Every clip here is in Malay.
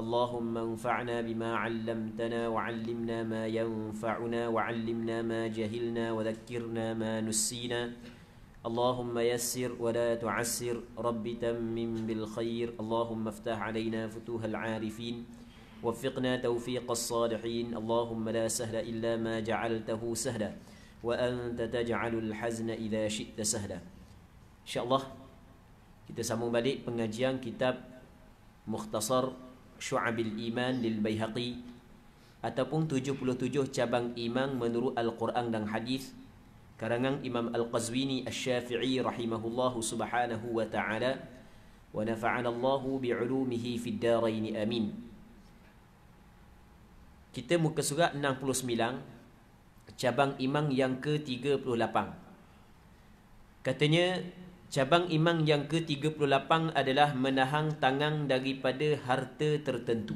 اللهم انفعنا بما علمتنا وعلمنا ما ينفعنا وعلمنا ما جهلنا وذكرنا ما نسينا اللهم يسر ولا تعسر رب تمم بالخير اللهم افتح علينا فتوح العارفين وفقنا توفيق الصالحين اللهم لا سهل إلا ما جعلته سهلا وأنت تجعل الحزن إذا شئت سهلا إن شاء الله kita sambung balik pengajian kitab Mukhtasar Shu'abil Iman lil Baihaqi ataupun 77 cabang iman menurut Al-Quran dan hadis karangan Imam Al-Qazwini Asy-Syafi'i rahimahullahu subhanahu wa ta'ala wa nafa'ana Allah bi'ulumihi fid darain amin kita muka surat 69 cabang iman yang ke-38 katanya Cabang iman yang ke-38 adalah menahang tangan daripada harta tertentu.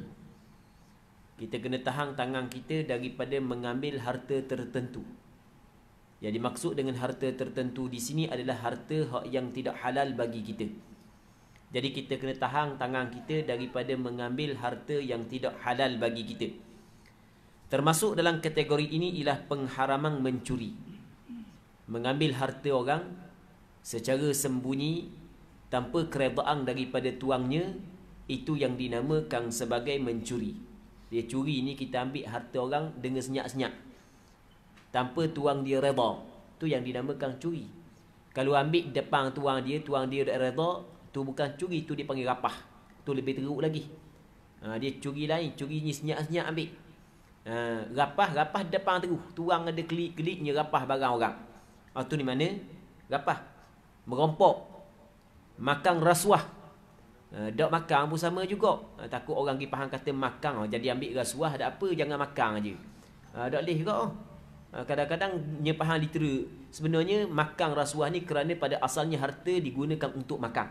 Kita kena tahan tangan kita daripada mengambil harta tertentu. Yang dimaksud dengan harta tertentu di sini adalah harta yang tidak halal bagi kita. Jadi kita kena tahan tangan kita daripada mengambil harta yang tidak halal bagi kita. Termasuk dalam kategori ini ialah pengharaman mencuri. Mengambil harta orang secara sembunyi tanpa keredaan daripada tuangnya itu yang dinamakan sebagai mencuri dia curi ni kita ambil harta orang dengan senyap-senyap tanpa tuang dia redha tu yang dinamakan curi kalau ambil depan tuang dia tuang dia redha tu bukan curi tu dipanggil rapah tu lebih teruk lagi ha, dia curi lain curi ni senyap-senyap ambil ha, rapah rapah depan teruk tuang ada klik-kliknya rapah barang orang ha, tu ni mana rapah merompok makan rasuah uh, eh, dak makan pun sama juga uh, takut orang pergi faham kata makan oh, jadi ambil rasuah tak apa jangan makan aje uh, eh, dak leh juga uh, kadang-kadang nya faham literal sebenarnya makan rasuah ni kerana pada asalnya harta digunakan untuk makan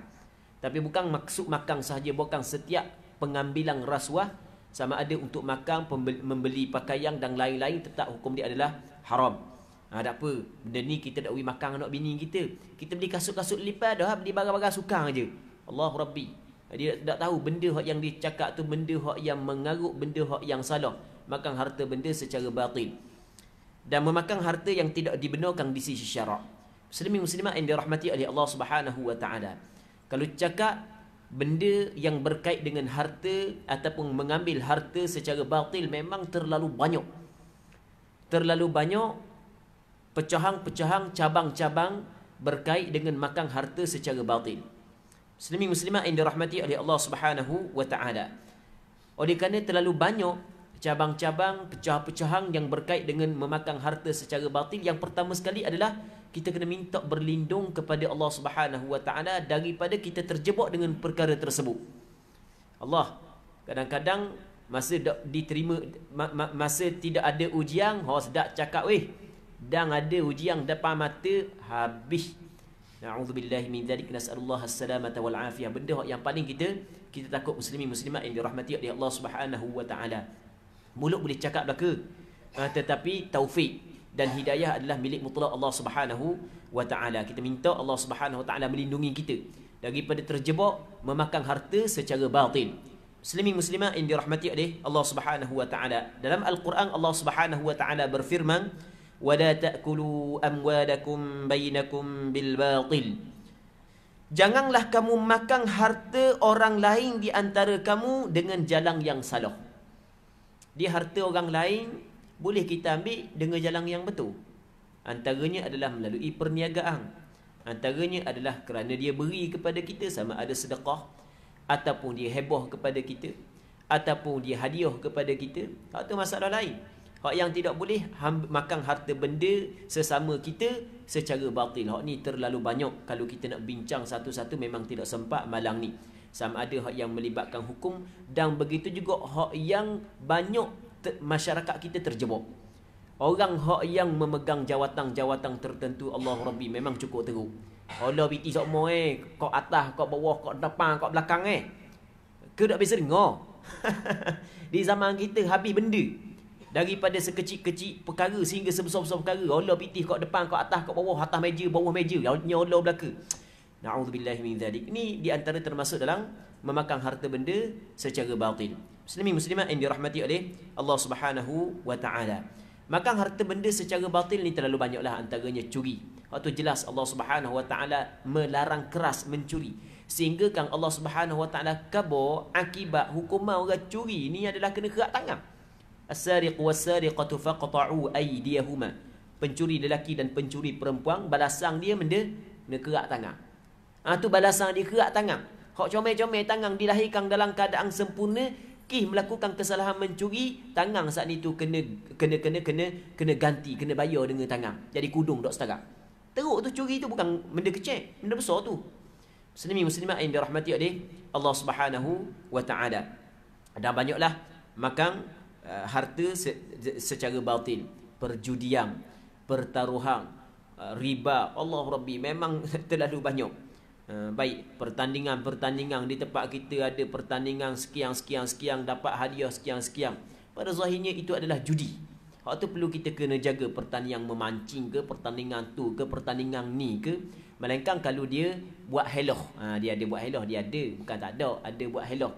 tapi bukan maksud makan sahaja bukan setiap pengambilan rasuah sama ada untuk makan membeli pakaian dan lain-lain tetap hukum dia adalah haram Ha, tak apa. Benda ni kita nak pergi makan anak bini kita. Kita beli kasut-kasut lipat dah. Beli barang-barang sukang aje. Allah Rabbi. Ah, dia tak, tahu benda yang dia cakap tu benda yang mengaruk benda yang salah. Makan harta benda secara batil. Dan memakan harta yang tidak dibenarkan di sisi syarak. Muslimin muslimat yang dirahmati oleh Allah Subhanahu wa taala. Kalau cakap benda yang berkait dengan harta ataupun mengambil harta secara batil memang terlalu banyak. Terlalu banyak pecahang-pecahang cabang-cabang berkait dengan makan harta secara batin. Muslimin muslimah yang dirahmati oleh Allah Subhanahu wa taala. Oleh kerana terlalu banyak cabang-cabang pecah-pecahang yang berkait dengan memakan harta secara batin, yang pertama sekali adalah kita kena minta berlindung kepada Allah Subhanahu wa taala daripada kita terjebak dengan perkara tersebut. Allah kadang-kadang masa diterima masa tidak ada ujian, host dak cakap weh, dan ada ujian depan mata habis na'udzubillahi min zalik nas'alullah as-salamata wal afiyah benda yang paling kita kita takut muslimin muslimat yang dirahmati oleh Allah Subhanahu wa taala mulut boleh cakap belaka ha, tetapi taufik dan hidayah adalah milik mutlak Allah Subhanahu wa taala kita minta Allah Subhanahu wa taala melindungi kita daripada terjebak memakan harta secara batil muslimin muslimat yang dirahmati oleh Allah Subhanahu wa taala dalam al-Quran Allah Subhanahu wa taala berfirman ولا تأكلوا أموالكم بينكم بالباطل Janganlah kamu makan harta orang lain di antara kamu dengan jalan yang salah. Di harta orang lain boleh kita ambil dengan jalan yang betul. Antaranya adalah melalui perniagaan. Antaranya adalah kerana dia beri kepada kita sama ada sedekah ataupun dia heboh kepada kita ataupun dia hadiah kepada kita atau masalah lain. Hak yang tidak boleh makan harta benda sesama kita secara batil. Hak ni terlalu banyak. Kalau kita nak bincang satu-satu memang tidak sempat malang ni. Sama ada hak yang melibatkan hukum dan begitu juga hak yang banyak masyarakat kita terjebak. Orang hak yang memegang jawatan-jawatan tertentu Allah Rabbi memang cukup teruk. Allah biti sokmo eh, kau atas, kau bawah, kau depan, kau belakang eh. Kau tak biasa dengar. di zaman kita habis benda daripada sekecil kecil perkara sehingga sebesar-besar perkara Allah pitih kat depan kat atas kat bawah atas meja bawah meja yang Allah belaka naudzubillah min zalik ni di antara termasuk dalam memakan harta benda secara batil muslimin muslimat yang dirahmati oleh Allah Subhanahu wa taala makan harta benda secara batil ni terlalu banyaklah antaranya curi waktu jelas Allah Subhanahu wa taala melarang keras mencuri sehingga kang Allah Subhanahu wa taala kabur akibat hukuman orang curi ni adalah kena kerat tangan As-sariq was-sariqatu faqta'u aydiyahuma. Pencuri lelaki dan pencuri perempuan balasang dia benda nekerak tangan. Ah tu balasang dia kerak tangan. Hak comel-comel tangan dilahirkan dalam keadaan sempurna kih melakukan kesalahan mencuri tangan saat itu kena kena kena kena kena ganti kena bayar dengan tangan. Jadi kudung dok setakat. Teruk tu curi tu bukan benda kecil, benda besar tu. Muslimi muslimat yang dirahmati oleh Allah Subhanahu wa taala. Ada banyaklah makan Eh, harta secara batil perjudian pertaruhan eh, riba Allah Rabbi memang terlalu banyak eh, baik pertandingan-pertandingan di tempat kita ada pertandingan sekian sekian sekian dapat hadiah sekian sekian pada zahirnya itu adalah judi Hak tu perlu kita kena jaga pertandingan memancing ke pertandingan tu ke pertandingan ni ke Melainkan kalau dia buat heloh ah, Dia ada buat heloh, dia ada Bukan tak ada, ada buat heloh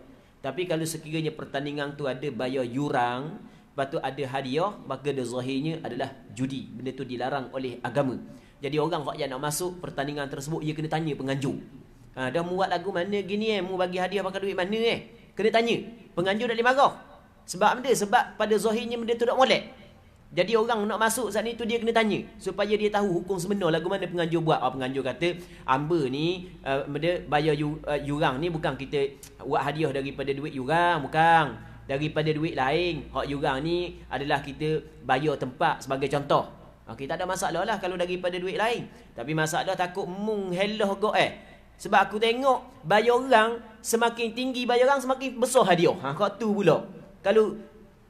tapi kalau sekiranya pertandingan tu ada bayar yurang, lepas tu ada hadiah, maka dia zahirnya adalah judi. Benda tu dilarang oleh agama. Jadi orang fakir nak masuk pertandingan tersebut, dia kena tanya penganjur. Ha, dah muat lagu mana gini eh, mu bagi hadiah pakai duit mana eh. Kena tanya. Penganjur nak dimarah. Sebab benda, sebab pada zahirnya benda tu tak boleh. Jadi orang nak masuk saat ni tu dia kena tanya supaya dia tahu hukum sebenar lagu mana penganjur buat. Ah penganjur kata hamba ni eh, benda uh, bayar eh, yurang ni bukan kita buat hadiah daripada duit yurang bukan daripada duit lain. Hak yurang ni adalah kita bayar tempat sebagai contoh. Okey ah, tak ada masalah lah kalau daripada duit lain. Tapi masalah takut mung helah go eh. Sebab aku tengok bayar orang semakin tinggi bayar orang semakin besar hadiah. Ha kau tu pula. Kalau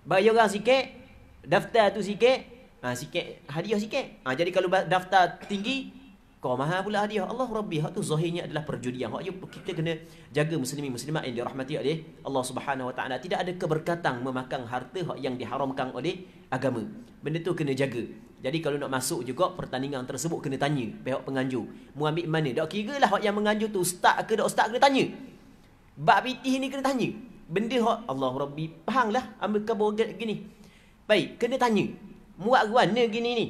bayar orang sikit daftar tu sikit, ha, sikit hadiah sikit. Ha, jadi kalau daftar tinggi, kau maha pula hadiah. Allah Rabbi, hak tu zahirnya adalah perjudian. Hak kita kena jaga muslimin muslimat yang dirahmati oleh Allah Subhanahu Wa Taala. Tidak ada keberkatan memakan harta hak yang diharamkan oleh agama. Benda tu kena jaga. Jadi kalau nak masuk juga pertandingan tersebut kena tanya pihak penganjur. Mu ambil mana? Dak kira lah hak yang menganjur tu ustaz ke dak ustaz kena tanya. Bab itih ni kena tanya. Benda hak Allah Rabbi, faham lah ambil kabur gini. Baik, kena tanya. Muat ni gini ni?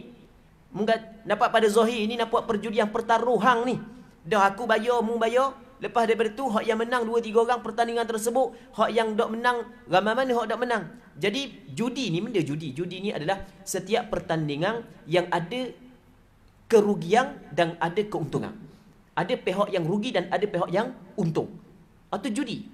Muka, dapat pada Zohi ni nak buat perjudian pertaruhan ni. Dah aku bayar, mu bayar. Lepas daripada tu, hak yang menang dua tiga orang pertandingan tersebut. Hak yang dok menang, ramai mana hak dok menang. Jadi, judi ni benda judi. Judi ni adalah setiap pertandingan yang ada kerugian dan ada keuntungan. Ada pihak yang rugi dan ada pihak yang untung. Atau judi.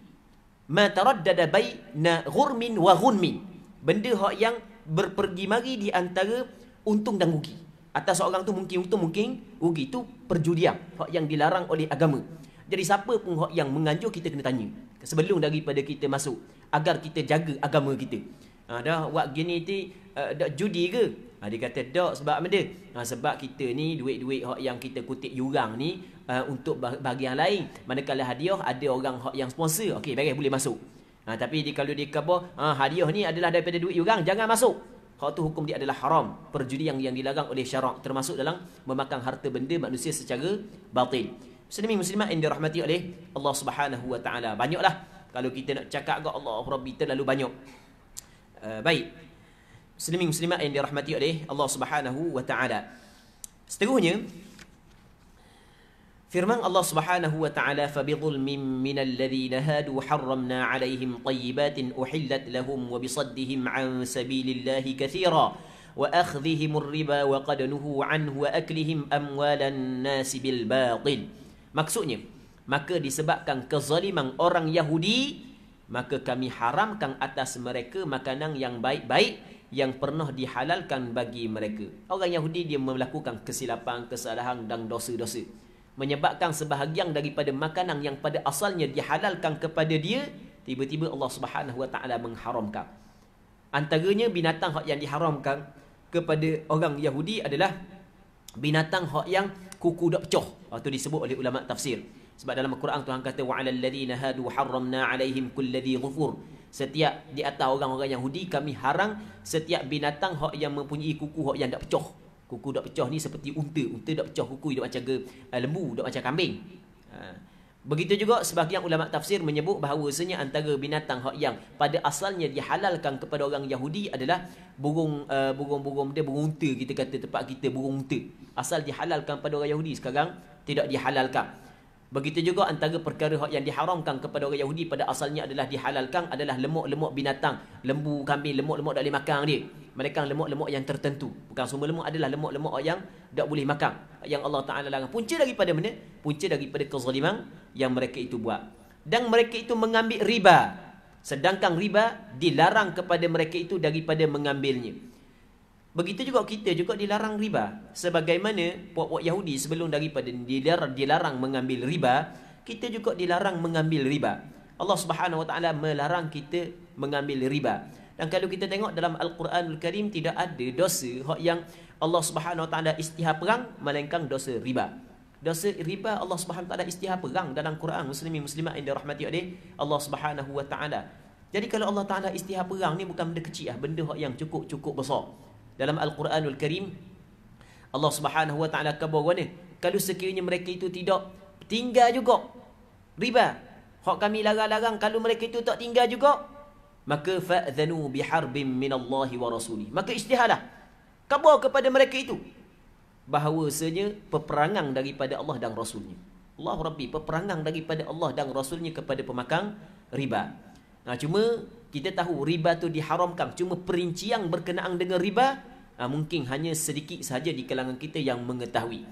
Ma taraddada baina ghurmin wa ghunmin. Benda hak yang berpergi-mari di antara untung dan rugi. Atas seorang tu mungkin untung, mungkin rugi. Itu perjudian hak yang dilarang oleh agama. Jadi siapa pun hak yang menganjur, kita kena tanya. Sebelum daripada kita masuk. Agar kita jaga agama kita. Ha, dah buat gini ti, uh, judi ke? Ha, dia kata, tak sebab apa dia? Ha, sebab kita ni, duit-duit hak yang kita kutip yurang ni, uh, untuk bahagian lain. Manakala hadiah, ada orang hak yang sponsor. Okey, baik boleh masuk. Ha, tapi di, kalau dia kata, ha, hadiah ni adalah daripada duit orang, jangan masuk. Kalau tu hukum dia adalah haram. Perjudi yang yang dilarang oleh syarak. Termasuk dalam memakan harta benda manusia secara batin. Muslimin muslimat yang dirahmati oleh Allah subhanahu wa ta'ala. Banyaklah. Kalau kita nak cakap ke Allah oh, Rabbi terlalu banyak. Uh, baik. Muslimin muslimat yang dirahmati oleh Allah subhanahu wa ta'ala. Seterusnya, Firman Allah Subhanahu wa taala fa bi dhulmin min alladhina hadu harramna alaihim tayyibatin uhillat lahum wa bisaddihim an sabilillahi kathira wa akhdhihim riba wa qad nuhu anhu wa aklihim amwalan nas bil batil maksudnya maka disebabkan kezaliman orang Yahudi maka kami haramkan atas mereka makanan yang baik-baik yang pernah dihalalkan bagi mereka orang Yahudi dia melakukan kesilapan kesalahan dan dosa-dosa menyebabkan sebahagian daripada makanan yang pada asalnya dihalalkan kepada dia tiba-tiba Allah Subhanahu Wa Taala mengharamkan antaranya binatang hak yang diharamkan kepada orang Yahudi adalah binatang hak yang kuku dapcoh waktu ah, disebut oleh ulama tafsir sebab dalam Al-Quran Tuhan kata wa 'alal ladina hadu harramna 'alaihim kulladhi ghufur setiap di atas orang-orang Yahudi kami haram setiap binatang hak yang mempunyai kuku hak yang dak dapcoh Kuku dak pecah ni seperti unta. Unta dak pecah kuku dia macam ke eh, lembu, dak macam kambing. Uh. Begitu juga sebahagian ulama tafsir menyebut bahawa sebenarnya antara binatang hak yang pada asalnya dihalalkan kepada orang Yahudi adalah burung uh, burung-burung dia burung unta kita kata tempat kita burung unta. Asal dihalalkan pada orang Yahudi sekarang tidak dihalalkan. Begitu juga antara perkara yang diharamkan kepada orang Yahudi pada asalnya adalah dihalalkan adalah lemuk-lemuk binatang. Lembu, kambing, lemuk-lemuk tak boleh makan dia. Mereka lemuk-lemuk yang tertentu. Bukan semua lemuk adalah lemuk-lemuk yang tak boleh makan. Yang Allah Ta'ala larang. Punca daripada mana? Punca daripada kezaliman yang mereka itu buat. Dan mereka itu mengambil riba. Sedangkan riba dilarang kepada mereka itu daripada mengambilnya. Begitu juga kita juga dilarang riba. Sebagaimana puak-puak Yahudi sebelum daripada dilarang, dilarang mengambil riba, kita juga dilarang mengambil riba. Allah Subhanahu Wa Taala melarang kita mengambil riba. Dan kalau kita tengok dalam Al-Quranul Karim tidak ada dosa hak yang Allah Subhanahu Wa Taala istihab perang melainkan dosa riba. Dosa riba Allah Subhanahu Wa Taala istihab perang dalam Quran Muslimi muslimat yang dirahmati oleh Allah Subhanahu Wa Taala. Jadi kalau Allah Taala istihab perang ni bukan benda kecil ah, benda yang cukup-cukup besar dalam Al-Quranul Karim Allah Subhanahu Wa Taala khabar mana kalau sekiranya mereka itu tidak tinggal juga riba hak kami larang-larang kalau mereka itu tak tinggal juga maka fa'dhanu biharbin min Allah wa rasuli maka istihalah khabar kepada mereka itu bahawasanya peperangan daripada Allah dan rasulnya Allah Rabbi peperangan daripada Allah dan rasulnya kepada pemakan riba nah cuma kita tahu riba tu diharamkan cuma perincian berkenaan dengan riba ha, mungkin hanya sedikit saja di kalangan kita yang mengetahui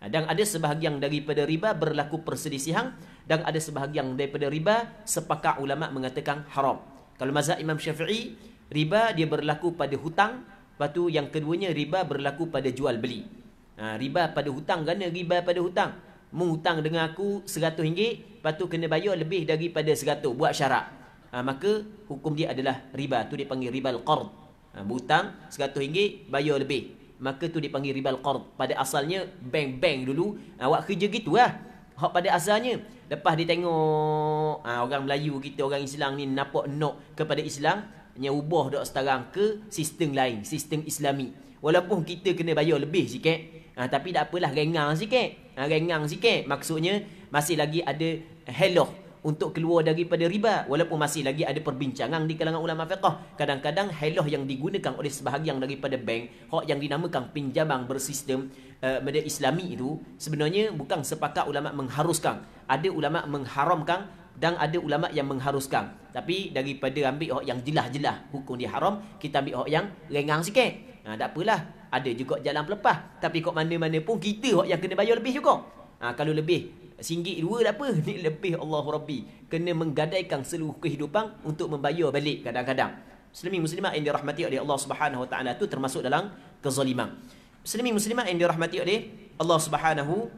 ha, dan ada sebahagian daripada riba berlaku perselisihan dan ada sebahagian daripada riba sepakat ulama mengatakan haram kalau mazhab Imam Syafi'i riba dia berlaku pada hutang lepas tu yang keduanya riba berlaku pada jual beli ha, riba pada hutang kerana riba pada hutang Mengutang dengan aku RM100 lepas tu kena bayar lebih daripada RM100 buat syarat ha, maka hukum dia adalah riba tu dipanggil ribal qard ha, butang 100 ringgit bayar lebih maka tu dipanggil ribal qard pada asalnya bank-bank dulu awak ah, ha, kerja gitulah hak pada asalnya lepas dia tengok ha, orang Melayu kita orang Islam ni nampak nok kepada Islam nya ubah dak sekarang ke sistem lain sistem Islami walaupun kita kena bayar lebih sikit ha, tapi tak apalah rengang sikit ha, rengang sikit maksudnya masih lagi ada helok untuk keluar daripada riba walaupun masih lagi ada perbincangan di kalangan ulama fiqh kadang-kadang helah yang digunakan oleh sebahagian daripada bank hak yang dinamakan pinjaman bersistem uh, eh, media islami itu sebenarnya bukan sepakat ulama mengharuskan ada ulama mengharamkan dan ada ulama yang mengharuskan tapi daripada ambil hak yang jelas-jelas hukum dia haram kita ambil hak yang ringan sikit ha tak apalah ada juga jalan pelepas tapi kok mana-mana pun kita hak yang kena bayar lebih juga Ha, kalau lebih Singgit dua lah apa Ni lebih Allah Rabbi Kena menggadaikan seluruh kehidupan Untuk membayar balik kadang-kadang Muslimin muslimah yang dirahmati oleh Allah subhanahu wa itu Termasuk dalam kezaliman Muslimin muslimah yang dirahmati oleh Allah subhanahu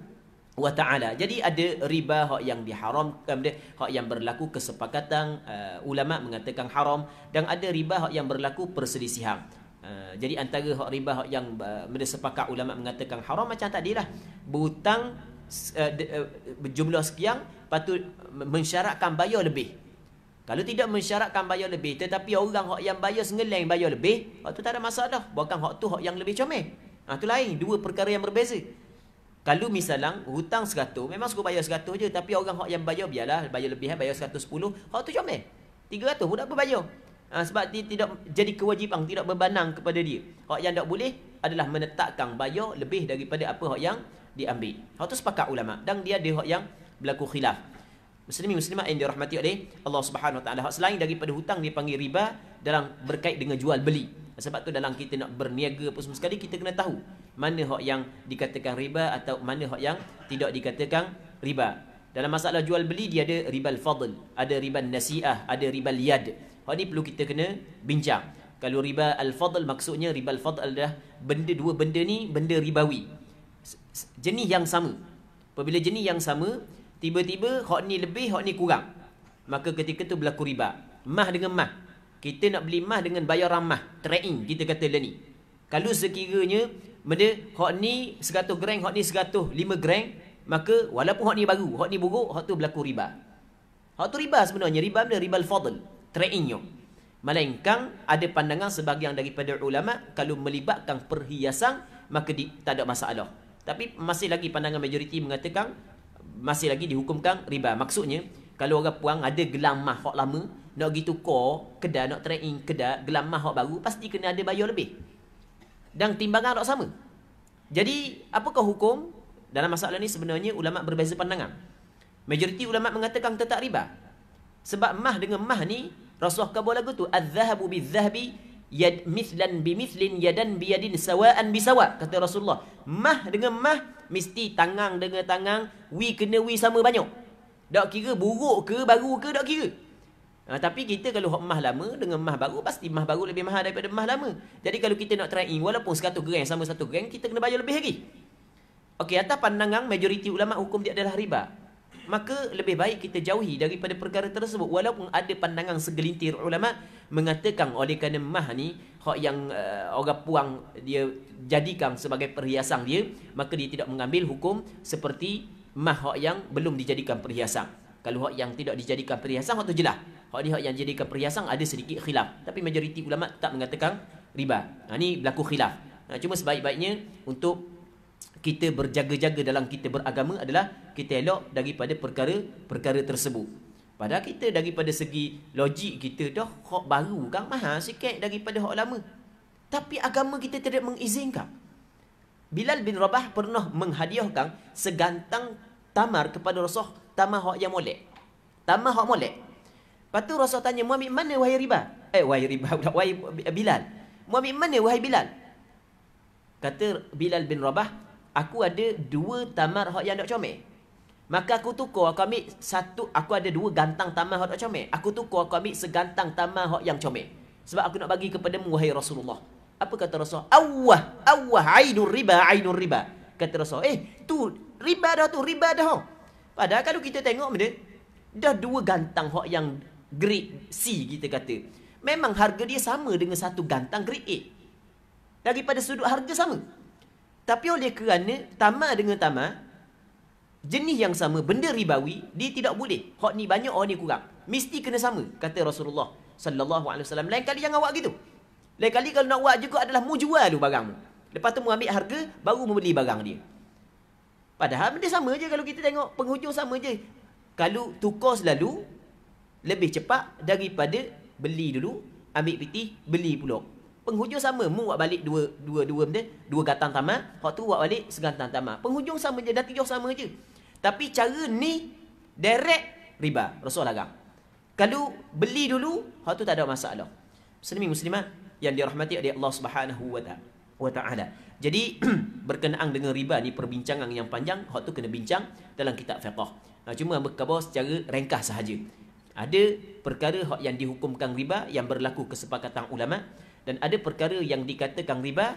wa Jadi ada riba hak yang diharam Hak yang berlaku kesepakatan uh, Ulama mengatakan haram Dan ada riba hak yang berlaku perselisihan Uh, jadi antara hak riba hak yang uh, mereka ulama mengatakan haram macam tadi lah berhutang uh, eh, eh, jumlah sekian patut mensyaratkan bayar lebih. Kalau tidak mensyaratkan bayar lebih tetapi orang hak yang bayar sengeleng bayar lebih, waktu tak ada masalah. Bukan hak tu hak yang lebih comel. Ah tu lain, dua perkara yang berbeza. Kalau misalnya hutang 100, memang suka bayar 100 je tapi orang hak yang bayar biarlah bayar lebih eh bayar 110, hak tu comel. 300 pun tak apa bayar. Ha, sebab dia tidak jadi kewajipan tidak berbanang kepada dia. Hak yang tak boleh adalah menetapkan bayar lebih daripada apa hak yang diambil. Hal tu sepakat ulama dan dia ada yang berlaku khilaf. Muslimin muslimat yang dirahmati oleh Allah Subhanahu Wa Taala. Selain daripada hutang dia panggil riba dalam berkait dengan jual beli. Sebab tu dalam kita nak berniaga pun semua sekali kita kena tahu mana hak yang dikatakan riba atau mana hak yang tidak dikatakan riba. Dalam masalah jual beli dia ada riba al-fadl, ada riba nasiah, ada riba al-yad. Hak ni perlu kita kena bincang. Kalau riba al-fadl maksudnya riba al-fadl adalah benda dua benda ni benda ribawi jenis yang sama. Apabila jenis yang sama, tiba-tiba hak ni lebih, hak ni kurang. Maka ketika tu berlaku riba. Mah dengan mah. Kita nak beli mah dengan bayar ramah. Trading, kita kata dia lah ni. Kalau sekiranya, benda hak ni 100 gram, hak ni 105 gram, maka walaupun hak ni baru, hak ni buruk, hak tu berlaku riba. Hak tu riba sebenarnya. Riba benda, riba al-fadl. Trading yuk. Malainkan ada pandangan sebagian daripada ulama' kalau melibatkan perhiasan, maka di, tak ada masalah. Tapi masih lagi pandangan majoriti mengatakan masih lagi dihukumkan riba. Maksudnya kalau orang puang ada gelang mah hok lama, nak gitu tukar kedah nak trading kedah gelang mah hok baru pasti kena ada bayar lebih. Dan timbangan tak sama. Jadi apakah hukum dalam masalah ni sebenarnya ulama berbeza pandangan. Majoriti ulama mengatakan tetap riba. Sebab mah dengan mah ni Rasulullah kabur lagu tu Az-zahabu bi-zahabi yad mithlan bimithlin yadan biyadin sawaan bisawa kata Rasulullah mah dengan mah mesti tangang dengan tangang wi kena wi sama banyak tak kira buruk ke baru ke tak kira ha, tapi kita kalau hak mah lama dengan mah baru pasti mah baru lebih mahal daripada mah lama jadi kalau kita nak try in walaupun 100 gram sama 1 gram kita kena bayar lebih lagi Okey, atas pandangan majoriti ulama hukum dia adalah riba maka lebih baik kita jauhi daripada perkara tersebut walaupun ada pandangan segelintir ulama mengatakan oleh kerana mah ni hak yang uh, orang puang dia jadikan sebagai perhiasan dia maka dia tidak mengambil hukum seperti mah hak yang belum dijadikan perhiasan kalau hak yang tidak dijadikan perhiasan hak tu jelah hak ni hak yang dijadikan perhiasan ada sedikit khilaf tapi majoriti ulama tak mengatakan riba ha, ni berlaku khilaf ha, cuma sebaik-baiknya untuk kita berjaga-jaga dalam kita beragama adalah kita elok daripada perkara-perkara tersebut. Padahal kita daripada segi logik kita dah hak baru kan mahal sikit daripada hak lama. Tapi agama kita tidak mengizinkan. Bilal bin Rabah pernah menghadiahkan segantang tamar kepada Rasul tamar hak yang molek. Tamar hak molek. Lepas tu Rasul tanya, Mu ambil mana wahai riba? Eh, wahai riba wahai Bilal. Mu ambil mana wahai Bilal? Kata Bilal bin Rabah, aku ada dua tamar hot yang nak comel. Maka aku tukar, aku ambil satu, aku ada dua gantang tamar hot nak comel. Aku tukar, aku ambil segantang tamar hot yang comel. Sebab aku nak bagi kepada mu, wahai Rasulullah. Apa kata Rasul? Allah, Allah, aidur riba, aidur riba. Kata Rasul, eh, tu riba dah tu, riba dah. Padahal kalau kita tengok benda, dah dua gantang hot yang grade C kita kata. Memang harga dia sama dengan satu gantang grade A. Daripada sudut harga sama. Tapi oleh kerana tamak dengan tamak jenis yang sama benda ribawi dia tidak boleh. Hak ni banyak orang ni kurang. Mesti kena sama kata Rasulullah sallallahu alaihi wasallam. Lain kali jangan buat gitu. Lain kali kalau nak buat juga adalah mu jual lu barang. Lepas tu mu ambil harga baru membeli barang dia. Padahal benda sama je kalau kita tengok penghujung sama je. Kalau tukar selalu lebih cepat daripada beli dulu, ambil piti, beli pulak penghujung sama mu buat balik dua dua dua benda dua gatang tamat hak tu buat balik segatang tamat penghujung sama je dah tujuh sama je tapi cara ni direct riba rasul agam kalau beli dulu hak tu tak ada masalah muslimin muslimat yang dirahmati oleh Allah Subhanahu wa taala jadi berkenaan dengan riba ni perbincangan yang panjang hak tu kena bincang dalam kitab fiqh nah, cuma berkabar secara ringkas sahaja ada perkara hak yang dihukumkan riba yang berlaku kesepakatan ulama' dan ada perkara yang dikatakan riba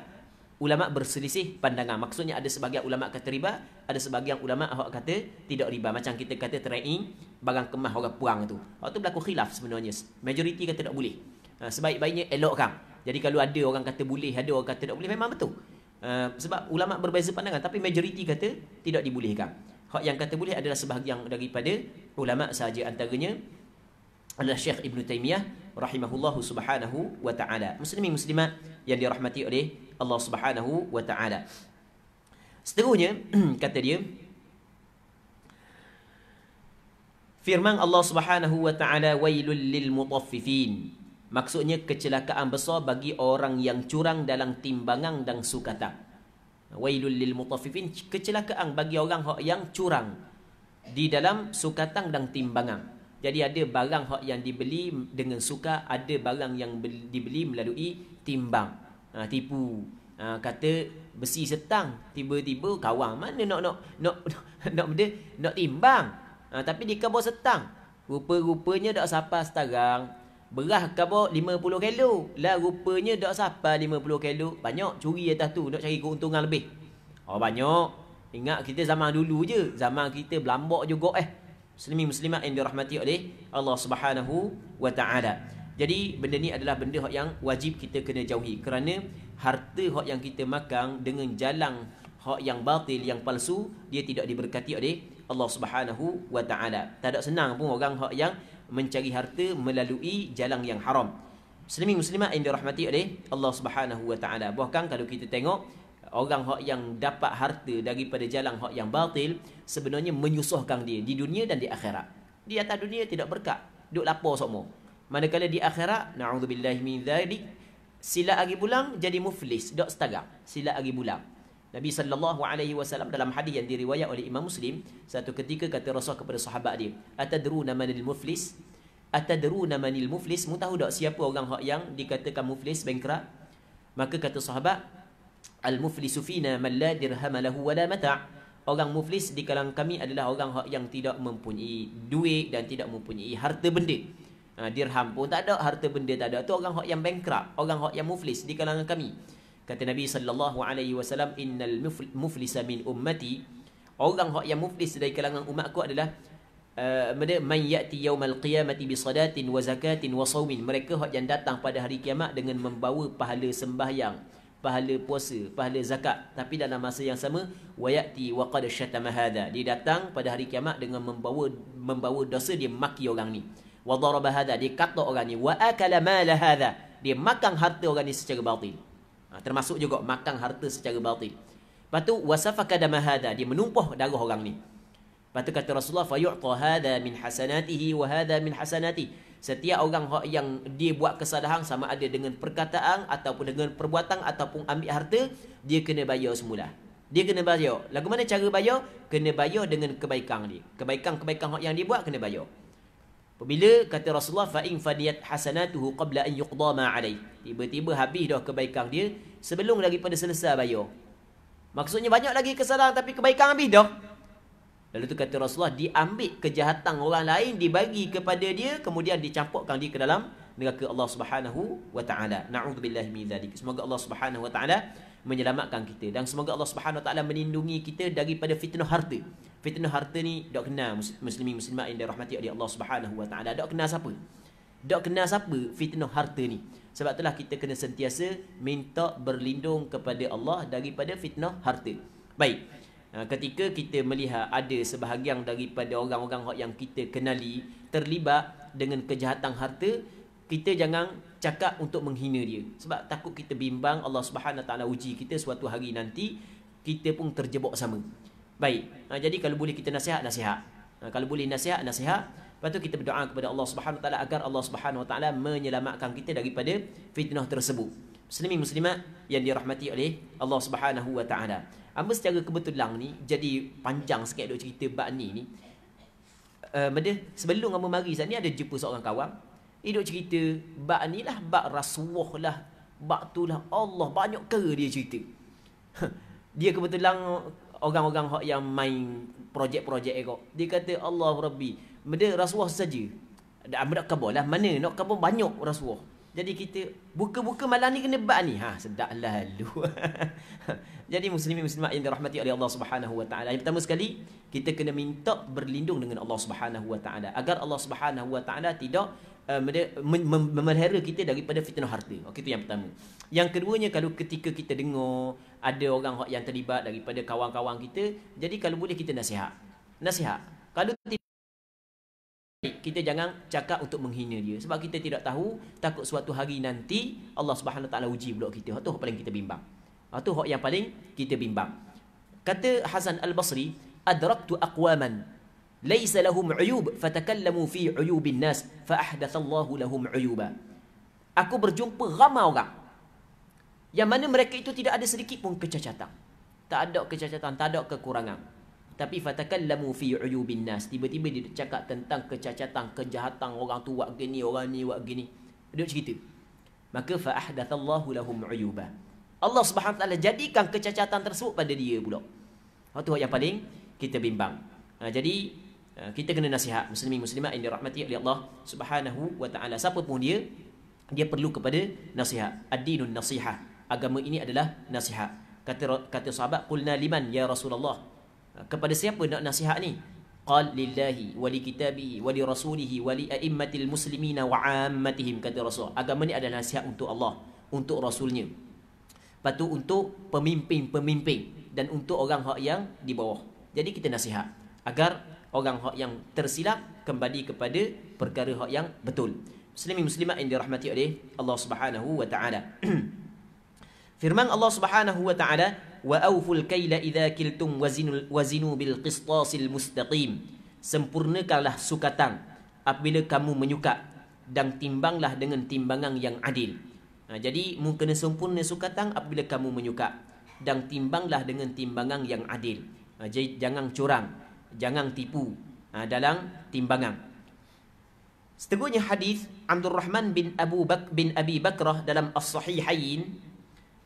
ulama berselisih pandangan maksudnya ada sebahagian ulama kata riba ada sebahagian ulama awak kata tidak riba macam kita kata trading barang kemah orang puang tu waktu berlaku khilaf sebenarnya majoriti kata tak boleh ha, sebaik-baiknya elokkan jadi kalau ada orang kata boleh ada orang kata tak boleh memang betul ha, sebab ulama berbeza pandangan tapi majoriti kata tidak dibolehkan hak yang kata boleh adalah sebahagian daripada ulama sahaja antaranya adalah Syekh Ibn Taymiyah rahimahullahu subhanahu wa taala. Muslimin muslimat yang dirahmati oleh Allah Subhanahu wa taala. Seterusnya kata dia Firman Allah Subhanahu wa taala wailul lil mutaffifin. Maksudnya kecelakaan besar bagi orang yang curang dalam timbangan dan sukata. Wailul lil mutaffifin kecelakaan bagi orang yang curang di dalam sukatan dan timbangan. Jadi ada barang hak yang dibeli dengan suka, ada barang yang dibeli melalui timbang. Ha, tipu. Ha, kata besi setang, tiba-tiba kawan mana nak nak nak nak benda nak timbang. Ha, tapi di kabar setang. Rupa-rupanya tak sapa setarang. Berah kabar 50 kilo. Lah rupanya tak sapa 50 kilo. Banyak curi atas tu nak cari keuntungan lebih. Oh banyak. Ingat kita zaman dulu je. Zaman kita belambak juga eh muslimin muslimat yang dirahmati oleh Allah Subhanahu wa taala. Jadi benda ni adalah benda hak yang wajib kita kena jauhi kerana harta hak yang kita makan dengan jalan hak yang batil yang palsu dia tidak diberkati oleh Allah Subhanahu wa taala. Tak ada senang pun orang hak yang mencari harta melalui jalan yang haram. Muslimin muslimat yang dirahmati oleh Allah Subhanahu wa taala. Bahkan kalau kita tengok orang hak yang dapat harta daripada jalan hak yang batil sebenarnya menyusahkan dia di dunia dan di akhirat. Di atas dunia tidak berkat, duk lapar semua. Manakala di akhirat, na'udzubillah min dzalik, sila lagi bulang jadi muflis, duk setagak, sila lagi bulang. Nabi sallallahu alaihi wasallam dalam hadis yang diriwayat oleh Imam Muslim, satu ketika kata Rasul kepada sahabat dia, Atadru namanil muflis? Atadru namanil muflis? Mu tahu tak siapa orang hak yang dikatakan muflis bankrupt? Maka kata sahabat, al muflisu fina man la dirhama lahu wala mata' orang muflis di kalangan kami adalah orang yang tidak mempunyai duit dan tidak mempunyai harta benda ha, dirham pun tak ada harta benda tak ada Itu orang yang bankrupt orang yang muflis di kalangan kami kata nabi sallallahu alaihi wasallam innal muflisa min ummati orang yang muflis dari kalangan umatku adalah eh, mereka uh, man ya'ti yawmal qiyamati bi salatin wa zakatin wa sawmin mereka yang datang pada hari kiamat dengan membawa pahala sembahyang pahala puasa, pahala zakat tapi dalam masa yang sama wayati waqad syatama hadha dia datang pada hari kiamat dengan membawa membawa dosa dia maki orang ni wa daraba hadha dia kata orang ni wa akala mal hadha dia makan harta orang ni secara batil ha, termasuk juga makan harta secara batil lepas tu wasafaka dama hadha dia menumpah darah orang ni lepas kata Rasulullah fa yu'ta hadha min hasanatihi wa hadha min hasanatihi setiap orang yang dia buat kesalahan sama ada dengan perkataan ataupun dengan perbuatan ataupun ambil harta dia kena bayar semula dia kena bayar lagu mana cara bayar kena bayar dengan kebaikan dia kebaikan-kebaikan yang dia buat kena bayar Apabila kata Rasulullah fa in fadiyat hasanatuhu qabla an yuqda ma alai. Tiba-tiba habis dah kebaikan dia sebelum lagi pada selesai bayar. Maksudnya banyak lagi kesalahan tapi kebaikan habis dah. Lalu tu kata Rasulullah diambil kejahatan orang lain dibagi kepada dia kemudian dicampurkan dia ke dalam neraka Allah Subhanahu wa taala. Nauzubillahi min zalik. Semoga Allah Subhanahu wa taala menyelamatkan kita dan semoga Allah Subhanahu wa taala melindungi kita daripada fitnah harta. Fitnah harta ni dok kenal muslimin muslimat yang dirahmati oleh Allah Subhanahu wa taala. Dak kena siapa? Dak kena siapa fitnah harta ni? Sebab itulah kita kena sentiasa minta berlindung kepada Allah daripada fitnah harta. Baik. Ah, ketika kita melihat ada sebahagian daripada orang-orang yang kita kenali terlibat dengan kejahatan harta kita jangan cakap untuk menghina dia sebab takut kita bimbang Allah Subhanahu taala uji kita suatu hari nanti kita pun terjebak sama baik ah, jadi kalau boleh kita nasihat nasihat ah, kalau boleh nasihat nasihat lepas tu kita berdoa kepada Allah Subhanahu taala agar Allah Subhanahu taala menyelamatkan kita daripada fitnah tersebut muslimin muslimat yang dirahmati oleh Allah Subhanahu taala Amba secara kebetulan ni jadi panjang sikit duk cerita bab ni ni. Uh, sebelum Amba mari sat ni ada jumpa seorang kawan. Dia duk cerita bab ni lah, bab rasuah lah, bab tu lah. Allah banyak kera dia cerita. dia kebetulan orang-orang yang main projek-projek eh kok. Dia kata Allah Rabbi. Benda rasuah saja. Amba nak kabar lah. Mana nak kabar banyak rasuah. Jadi kita buka-buka malam ni kena bat ni. Ha sedak lah, lalu. Jadi muslimin muslimat yang dirahmati oleh Allah Subhanahu wa taala. Yang pertama sekali kita kena minta berlindung dengan Allah Subhanahu wa taala agar Allah Subhanahu wa taala tidak uh, memelihara kita daripada fitnah harta. Okey oh, itu yang pertama. Yang keduanya kalau ketika kita dengar ada orang yang terlibat daripada kawan-kawan kita, jadi kalau boleh kita nasihat. Nasihat. Kalau kita jangan cakap untuk menghina dia sebab kita tidak tahu takut suatu hari nanti Allah Subhanahu taala uji pula kita. Ha tu hak paling kita bimbang. Ha tu hak yang paling kita bimbang. Kata Hasan Al-Basri, adraktu aqwaman laysa lahum uyub fatakallamu fi uyubin nas fa ahdatha Allah lahum uyuba. Aku berjumpa ramai orang yang mana mereka itu tidak ada sedikit pun kecacatan. Tak ada kecacatan, tak ada kekurangan tapi fatakallamu fi uyubin nas tiba-tiba dia cakap tentang kecacatan kejahatan orang tu buat gini orang ni buat gini dia cerita maka fa ahdathallahu lahum uyuba Allah Subhanahu taala jadikan kecacatan tersebut pada dia pula Hal tu yang paling kita bimbang ha, jadi ha, kita kena nasihat muslimin muslimat yang dirahmati oleh Allah Subhanahu wa taala siapa pun dia dia perlu kepada nasihat ad-dinun nasiha agama ini adalah nasihat kata kata sahabat qulna liman ya rasulullah Ah, kepada siapa nak nasihat ni qal lillahi wa li kitabihi wa li rasulihi wa li a'immatil muslimina wa 'ammatihim kata rasul agama ni adalah nasihat untuk Allah untuk rasulnya patu untuk pemimpin-pemimpin dan untuk orang hak yang di bawah jadi kita nasihat agar orang hak yang tersilap kembali kepada perkara hak yang betul muslimin muslimat yang dirahmati oleh Allah Subhanahu wa taala Firman Allah Subhanahu wa taala, "Wa auful kaila idza kiltum wazinu, wazinu bil qistasil mustaqim." Sempurnakanlah sukatan apabila kamu menyukat dan timbanglah dengan timbangan yang adil. Ha, jadi mu kena sempurna sukatan apabila kamu menyukat dan timbanglah dengan timbangan yang adil. Ha, jadi jangan curang, jangan tipu ha, dalam timbangan. Seterusnya hadis Abdul Rahman bin Abu Bak bin Abi Bakrah dalam As-Sahihain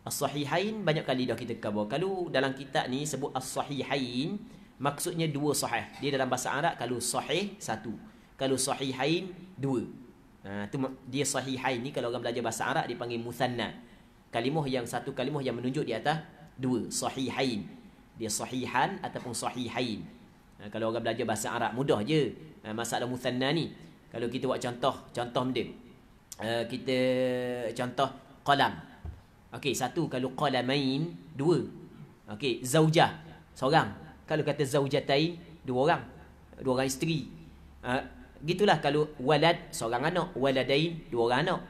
As-Sahihain banyak kali dah kita cover. Kalau dalam kitab ni sebut As-Sahihain, maksudnya dua sahih. Dia dalam bahasa Arab kalau sahih satu. Kalau Sahihain dua. Ha, tu dia Sahihain ni kalau orang belajar bahasa Arab dia panggil Muthanna. Kalimah yang satu kalimah yang menunjuk di atas dua. Sahihain. Dia Sahihan ataupun Sahihain. Ha, kalau orang belajar bahasa Arab mudah je ha, masalah Muthanna ni. Kalau kita buat contoh, contoh benda. Uh, ha, kita contoh kolam. Okey, satu kalau qala main, dua. Okey, zaujah, seorang. Kalau kata zaujatain, dua orang. Dua orang isteri. Uh, gitulah kalau walad, seorang anak. Waladain, dua orang anak.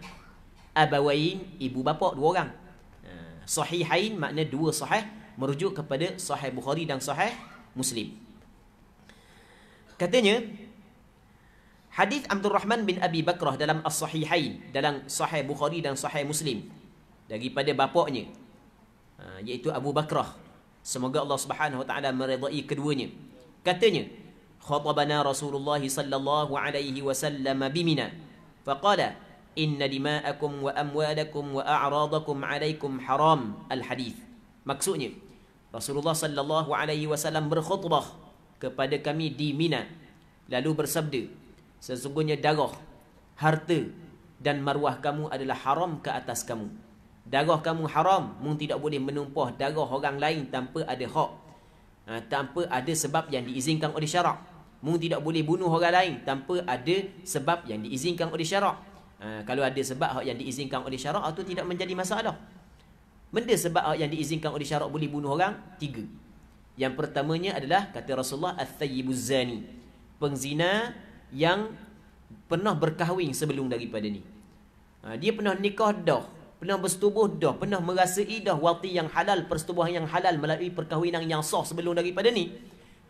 Abawain, ibu bapa, dua orang. Uh, sahihain, makna dua sahih. Merujuk kepada sahih Bukhari dan sahih Muslim. Katanya, hadis Abdul Rahman bin Abi Bakrah dalam As-Sahihain. Dalam sahih Bukhari dan sahih Muslim daripada bapaknya ha, iaitu Abu Bakrah semoga Allah Subhanahu taala meridai keduanya katanya khatabana Rasulullah sallallahu alaihi wasallam bimina faqala inna dima'akum wa amwalakum wa a'radakum alaikum haram alhadith maksudnya Rasulullah sallallahu alaihi wasallam berkhutbah kepada kami di Mina lalu bersabda sesungguhnya darah harta dan maruah kamu adalah haram ke atas kamu Darah kamu haram, mung tidak boleh menumpah darah orang lain tanpa ada hak. Ha, tanpa ada sebab yang diizinkan oleh syarak. Mung tidak boleh bunuh orang lain tanpa ada sebab yang diizinkan oleh syarak. Ha, kalau ada sebab hak yang diizinkan oleh syarak, itu tidak menjadi masalah. Benda sebab hak yang diizinkan oleh syarak boleh bunuh orang, tiga. Yang pertamanya adalah, kata Rasulullah, Al-Thayyibu Pengzina yang pernah berkahwin sebelum daripada ni. Ha, dia pernah nikah dah pernah bersetubuh dah, pernah merasai dah waktu yang halal, persetubuhan yang halal melalui perkahwinan yang sah sebelum daripada ni.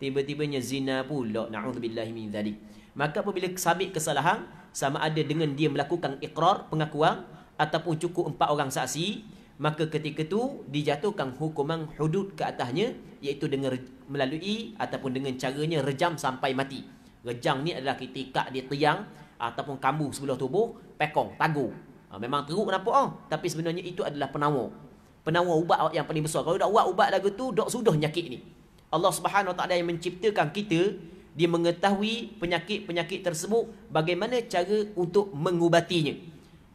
Tiba-tibanya zina pula. Na'udzubillah min zalik. Maka apabila sabit kesalahan, sama ada dengan dia melakukan ikrar, pengakuan, ataupun cukup empat orang saksi, maka ketika tu dijatuhkan hukuman hudud ke atasnya, iaitu dengan melalui ataupun dengan caranya rejam sampai mati. Rejam ni adalah ketika dia tiang ataupun kambuh sebelah tubuh, pekong, tagu. Ha, memang teruk kenapa oh? Tapi sebenarnya itu adalah penawar. Penawar ubat yang paling besar. Kalau dah buat ubat lagu tu, dok sudah penyakit ni. Allah Subhanahu Taala yang menciptakan kita, dia mengetahui penyakit-penyakit tersebut bagaimana cara untuk mengubatinya.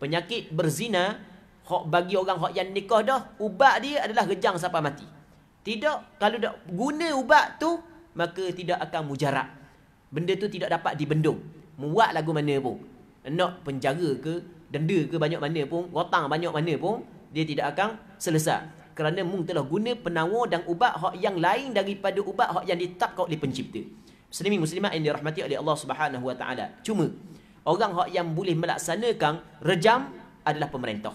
Penyakit berzina, hak bagi orang hak yang nikah dah, ubat dia adalah gejang sampai mati. Tidak, kalau dah guna ubat tu, maka tidak akan mujarab. Benda tu tidak dapat dibendung. Muat lagu mana pun. Nak penjara ke, denda ke banyak mana pun, hutang banyak mana pun, dia tidak akan selesai. Kerana mung telah guna penawar dan ubat hak yang lain daripada ubat hak yang ditetapkan oleh pencipta. Muslimin muslimat yang dirahmati oleh Allah Subhanahu wa taala. Cuma orang hak yang boleh melaksanakan rejam adalah pemerintah.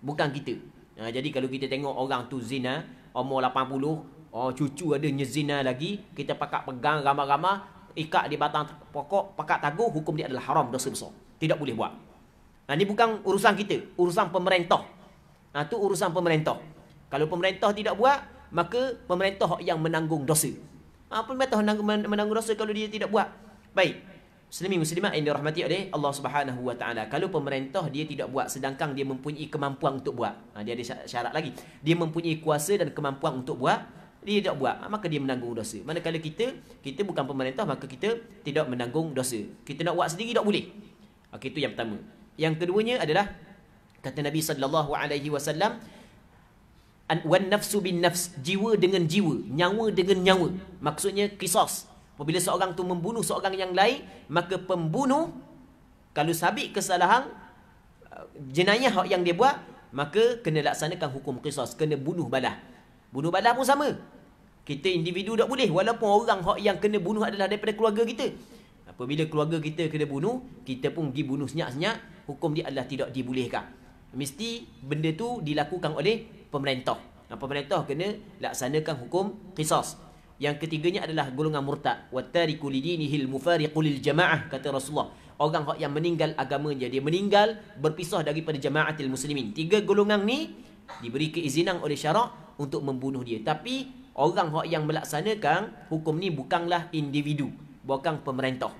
Bukan kita. Ha, jadi kalau kita tengok orang tu zina, umur 80, oh cucu ada nyezina lagi, kita pakak pegang ramah-ramah, ikat di batang pokok, pakak tagu, hukum dia adalah haram, dosa besar. Tidak boleh buat. Ha, ini bukan urusan kita. Urusan pemerintah. Nah, ha, tu urusan pemerintah. Kalau pemerintah tidak buat, maka pemerintah yang menanggung dosa. Ha, pemerintah menanggung, menanggung dosa kalau dia tidak buat. Baik. Muslimi muslimat yang dirahmati oleh Allah Subhanahu Wa Taala. Kalau pemerintah dia tidak buat sedangkan dia mempunyai kemampuan untuk buat. Ha, dia ada syarat lagi. Dia mempunyai kuasa dan kemampuan untuk buat. Dia tidak buat ha, Maka dia menanggung dosa Manakala kita Kita bukan pemerintah Maka kita Tidak menanggung dosa Kita nak buat sendiri Tak boleh Okey ha, itu yang pertama yang keduanya adalah kata Nabi sallallahu alaihi wasallam wan nafsu bin nafs jiwa dengan jiwa nyawa dengan nyawa maksudnya kisos apabila seorang tu membunuh seorang yang lain maka pembunuh kalau sabit kesalahan uh, jenayah yang dia buat maka kena laksanakan hukum kisos kena bunuh balah bunuh balah pun sama kita individu tak boleh walaupun orang hak yang kena bunuh adalah daripada keluarga kita apabila keluarga kita kena bunuh kita pun bunuh senyap-senyap hukum dia adalah tidak dibolehkan. Mesti benda tu dilakukan oleh pemerintah. Nah, pemerintah kena laksanakan hukum qisas. Yang ketiganya adalah golongan murtad. Wattariku lidinihil mufariqu lil jamaah kata Rasulullah. Orang yang meninggal agamanya, dia meninggal berpisah daripada jamaatil muslimin. Tiga golongan ni diberi keizinan oleh syarak untuk membunuh dia. Tapi orang yang melaksanakan hukum ni bukanlah individu, bukan pemerintah.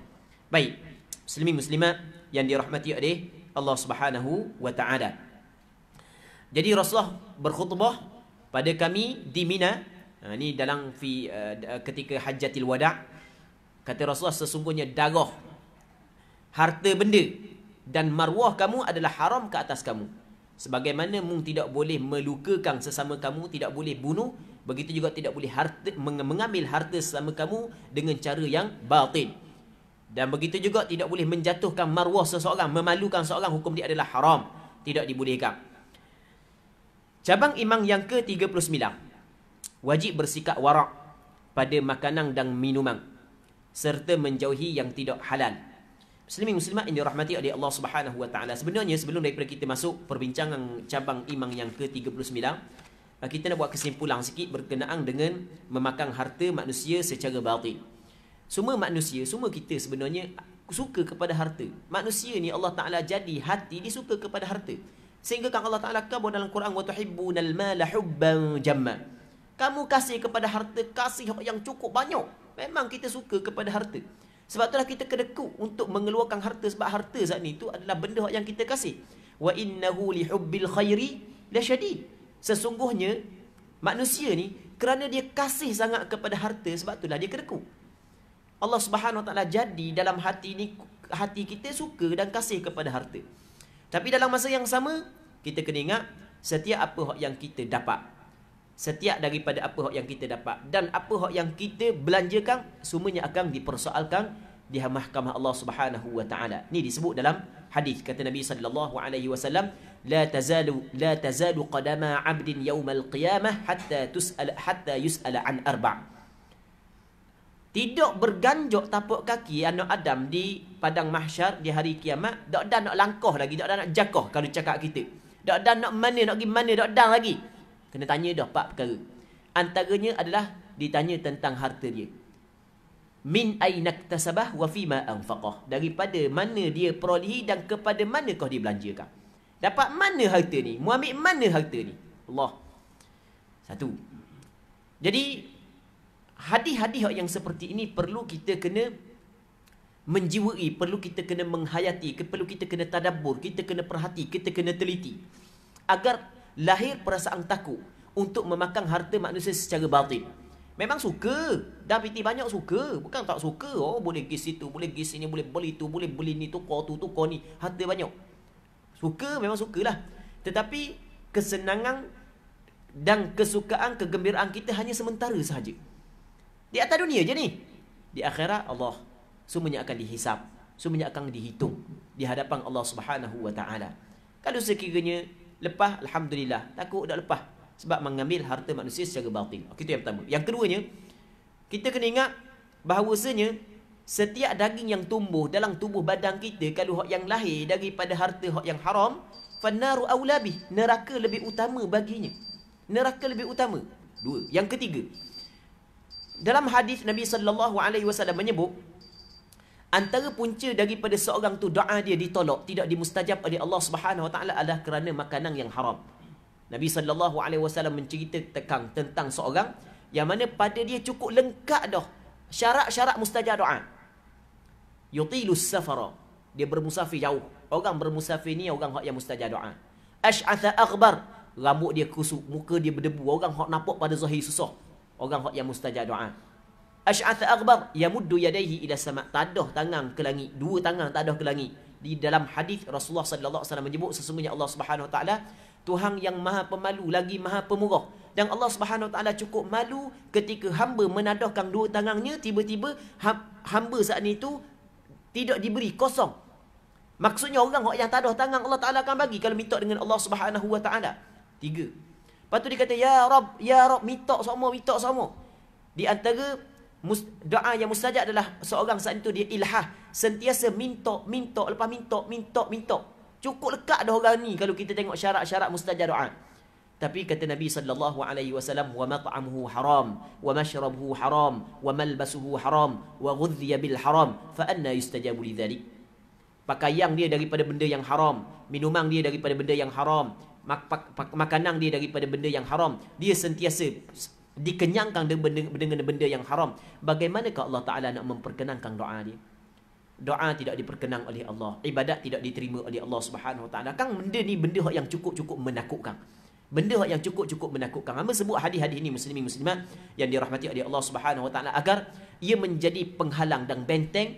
Baik. Muslimin muslimat yang dirahmati oleh Allah Subhanahu wa taala. Jadi Rasulullah berkhutbah pada kami di Mina. Ha, ini dalam fi, uh, ketika hajatil wada' Kata Rasulullah sesungguhnya darah Harta benda Dan marwah kamu adalah haram ke atas kamu Sebagaimana mung tidak boleh melukakan sesama kamu Tidak boleh bunuh Begitu juga tidak boleh harta, mengambil harta sesama kamu Dengan cara yang batin dan begitu juga tidak boleh menjatuhkan marwah seseorang, memalukan seseorang, hukum dia adalah haram. Tidak dibolehkan. Cabang imam yang ke-39. Wajib bersikap warak pada makanan dan minuman. Serta menjauhi yang tidak halal. Muslimin muslimat yang rahmati oleh Allah Subhanahu Wa Taala. Sebenarnya sebelum daripada kita masuk perbincangan cabang imam yang ke-39, kita nak buat kesimpulan sikit berkenaan dengan memakan harta manusia secara batin. Semua manusia, semua kita sebenarnya suka kepada harta. Manusia ni Allah Taala jadi hati dia suka kepada harta. Sehingga kan Allah Taala kata dalam Quran wa tuhibbunal mala hubban jamma. Kamu kasih kepada harta kasih yang cukup banyak. Memang kita suka kepada harta. Sebab itulah kita kedekut untuk mengeluarkan harta sebab harta Zat ni itu adalah benda yang kita kasih. Wa innahu li hubbil khairi lasyadid. Sesungguhnya manusia ni kerana dia kasih sangat kepada harta sebab itulah dia kedekut. Allah Subhanahu Wa Taala jadi dalam hati ini hati kita suka dan kasih kepada harta. Tapi dalam masa yang sama kita kena ingat setiap apa hak yang kita dapat setiap daripada apa hak yang kita dapat dan apa hak yang kita belanjakan semuanya akan dipersoalkan di mahkamah Allah Subhanahu Wa Taala. Ini disebut dalam hadis kata Nabi sallallahu alaihi wasallam la tazalu la tazalu qadama 'abdin yawmal qiyamah hatta tus'al hatta yus'al an arba' tidak berganjuk tapak kaki anak Adam di padang mahsyar di hari kiamat tak ada nak langkah lagi tak ada nak jakah kalau cakap kita tak ada nak mana nak pergi mana tak ada lagi kena tanya dah empat perkara antaranya adalah ditanya tentang harta dia min aynak tasabah wa fima anfaqah daripada mana dia perolehi dan kepada mana kau dibelanjakan dapat mana harta ni mu ambil mana harta ni Allah satu jadi hadis-hadis yang seperti ini perlu kita kena menjiwai, perlu kita kena menghayati, perlu kita kena tadabur, kita kena perhati, kita kena teliti. Agar lahir perasaan takut untuk memakan harta manusia secara batin. Memang suka, dah piti banyak suka, bukan tak suka. Oh, boleh pergi situ, boleh pergi sini, boleh beli itu, boleh beli ni, tukar tu, tukar ni, harta banyak. Suka, memang sukalah. Tetapi, kesenangan dan kesukaan, kegembiraan kita hanya sementara sahaja. Di atas dunia je ni. Di akhirat Allah semuanya akan dihisap, semuanya akan dihitung di hadapan Allah Subhanahu wa taala. Kalau sekiranya lepas alhamdulillah, takut tak lepas sebab mengambil harta manusia secara batil. Okey itu yang pertama. Yang keduanya kita kena ingat bahawasanya setiap daging yang tumbuh dalam tubuh badan kita kalau hak yang lahir daripada harta hak yang haram fannaru aulabi neraka lebih utama baginya neraka lebih utama dua yang ketiga dalam hadis Nabi sallallahu alaihi wasallam menyebut antara punca daripada seorang tu doa dia ditolak tidak dimustajab oleh Allah Subhanahu wa taala adalah kerana makanan yang haram. Nabi sallallahu alaihi wasallam menceritakan tekang tentang seorang yang mana pada dia cukup lengkap dah syarat-syarat mustajab doa. Yutilus safara. Dia bermusafir jauh. Orang bermusafir ni orang yang mustajab doa. Ash'atha akhbar. Rambut dia kusuk, muka dia berdebu. Orang hak nampak pada zahir susah orang yang mustajab doa. Ash'ath akbar yamuddu yadayhi ila sama' tadah tangan ke langit, dua tangan tadah ke langit. Di dalam hadis Rasulullah sallallahu alaihi wasallam menyebut sesungguhnya Allah Subhanahu wa taala Tuhan yang maha pemalu lagi maha pemurah. Dan Allah Subhanahu wa taala cukup malu ketika hamba menadahkan dua tangannya tiba-tiba hamba saat itu tidak diberi kosong. Maksudnya orang yang tadah tangan Allah Taala akan bagi kalau minta dengan Allah Subhanahu wa taala. Tiga. Lepas tu dia kata, Ya Rab, Ya Rab, minta semua minta semua Di antara doa yang mustajab adalah seorang saat itu dia ilhah. Sentiasa minta, minta, lepas minta, minta, minta. Cukup lekat dah orang ni kalau kita tengok syarat-syarat mustajab doa. Tapi kata Nabi sallallahu alaihi wasallam wa mat'amuhu haram wa mashrabuhu haram wa malbasuhu haram wa ghudhiya bil haram fa anna yustajabu li dhalik. Pakaian dia daripada benda yang haram, minuman dia daripada benda yang haram, mak, mak, makanan dia daripada benda yang haram dia sentiasa dikenyangkan dengan benda, benda yang haram Bagaimana bagaimanakah Allah Taala nak memperkenankan doa dia doa tidak diperkenan oleh Allah ibadat tidak diterima oleh Allah Subhanahu Wa Taala kan benda ni benda yang cukup-cukup menakutkan benda yang cukup-cukup menakutkan apa sebut hadis-hadis ini muslimin muslimat yang dirahmati oleh Allah Subhanahu Wa Taala agar ia menjadi penghalang dan benteng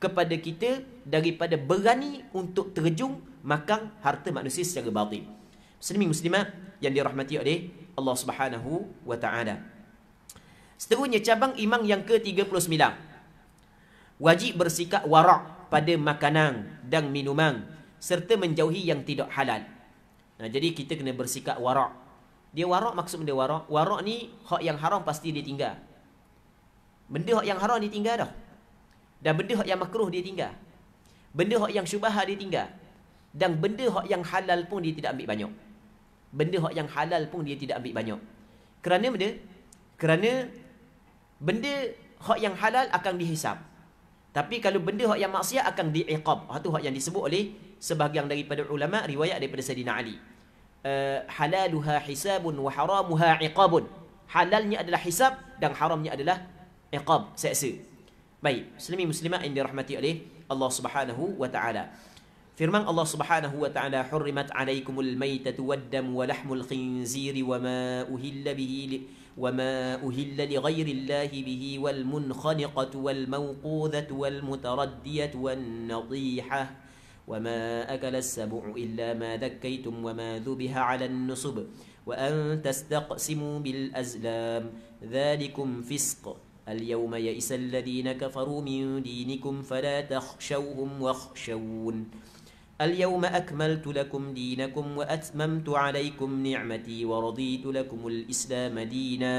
kepada kita daripada berani untuk terjung makan harta manusia secara batin. Muslimin Muslimah yang dirahmati oleh Allah Subhanahu wa taala. Seterusnya cabang imam yang ke-39. Wajib bersikap warak pada makanan dan minuman serta menjauhi yang tidak halal. Nah, jadi kita kena bersikap warak. Dia warak maksud dia warak. Warak ni hak yang haram pasti dia tinggal. Benda hak yang haram dia tinggal dah. Dan benda hak yang makruh dia tinggal. Benda hak yang syubhah dia tinggal. Dan benda hak yang halal pun dia tidak ambil banyak benda hak yang halal pun dia tidak ambil banyak. Kerana benda kerana benda hak yang halal akan dihisap. Tapi kalau benda hak yang maksiat akan diiqab. Hak tu hak yang disebut oleh sebahagian daripada ulama riwayat daripada Saidina Ali. Uh, halaluha hisabun wa haramuha iqabun. Halalnya adalah hisab dan haramnya adalah iqab, seksa. Baik, muslimin muslimat yang dirahmati oleh Allah Subhanahu wa taala. Firman Allah Subhanahu wa taala hurrimat alaikumul maytatu waddamu wa lahmul khinziri wama uhilla bihi li وما أهل لغير الله به والمنخنقة والموقوذة والمتردية والنطيحة وما أكل السبع إلا ما ذكيتم وما ذبح على النصب وأن تستقسموا بالأزلام ذلكم فسق اليوم يئس الذين كفروا من دينكم فلا تخشوهم واخشون اليوم أكملت لكم دينكم وأتممت عليكم نعمتي ورضيت لكم الإسلام دينا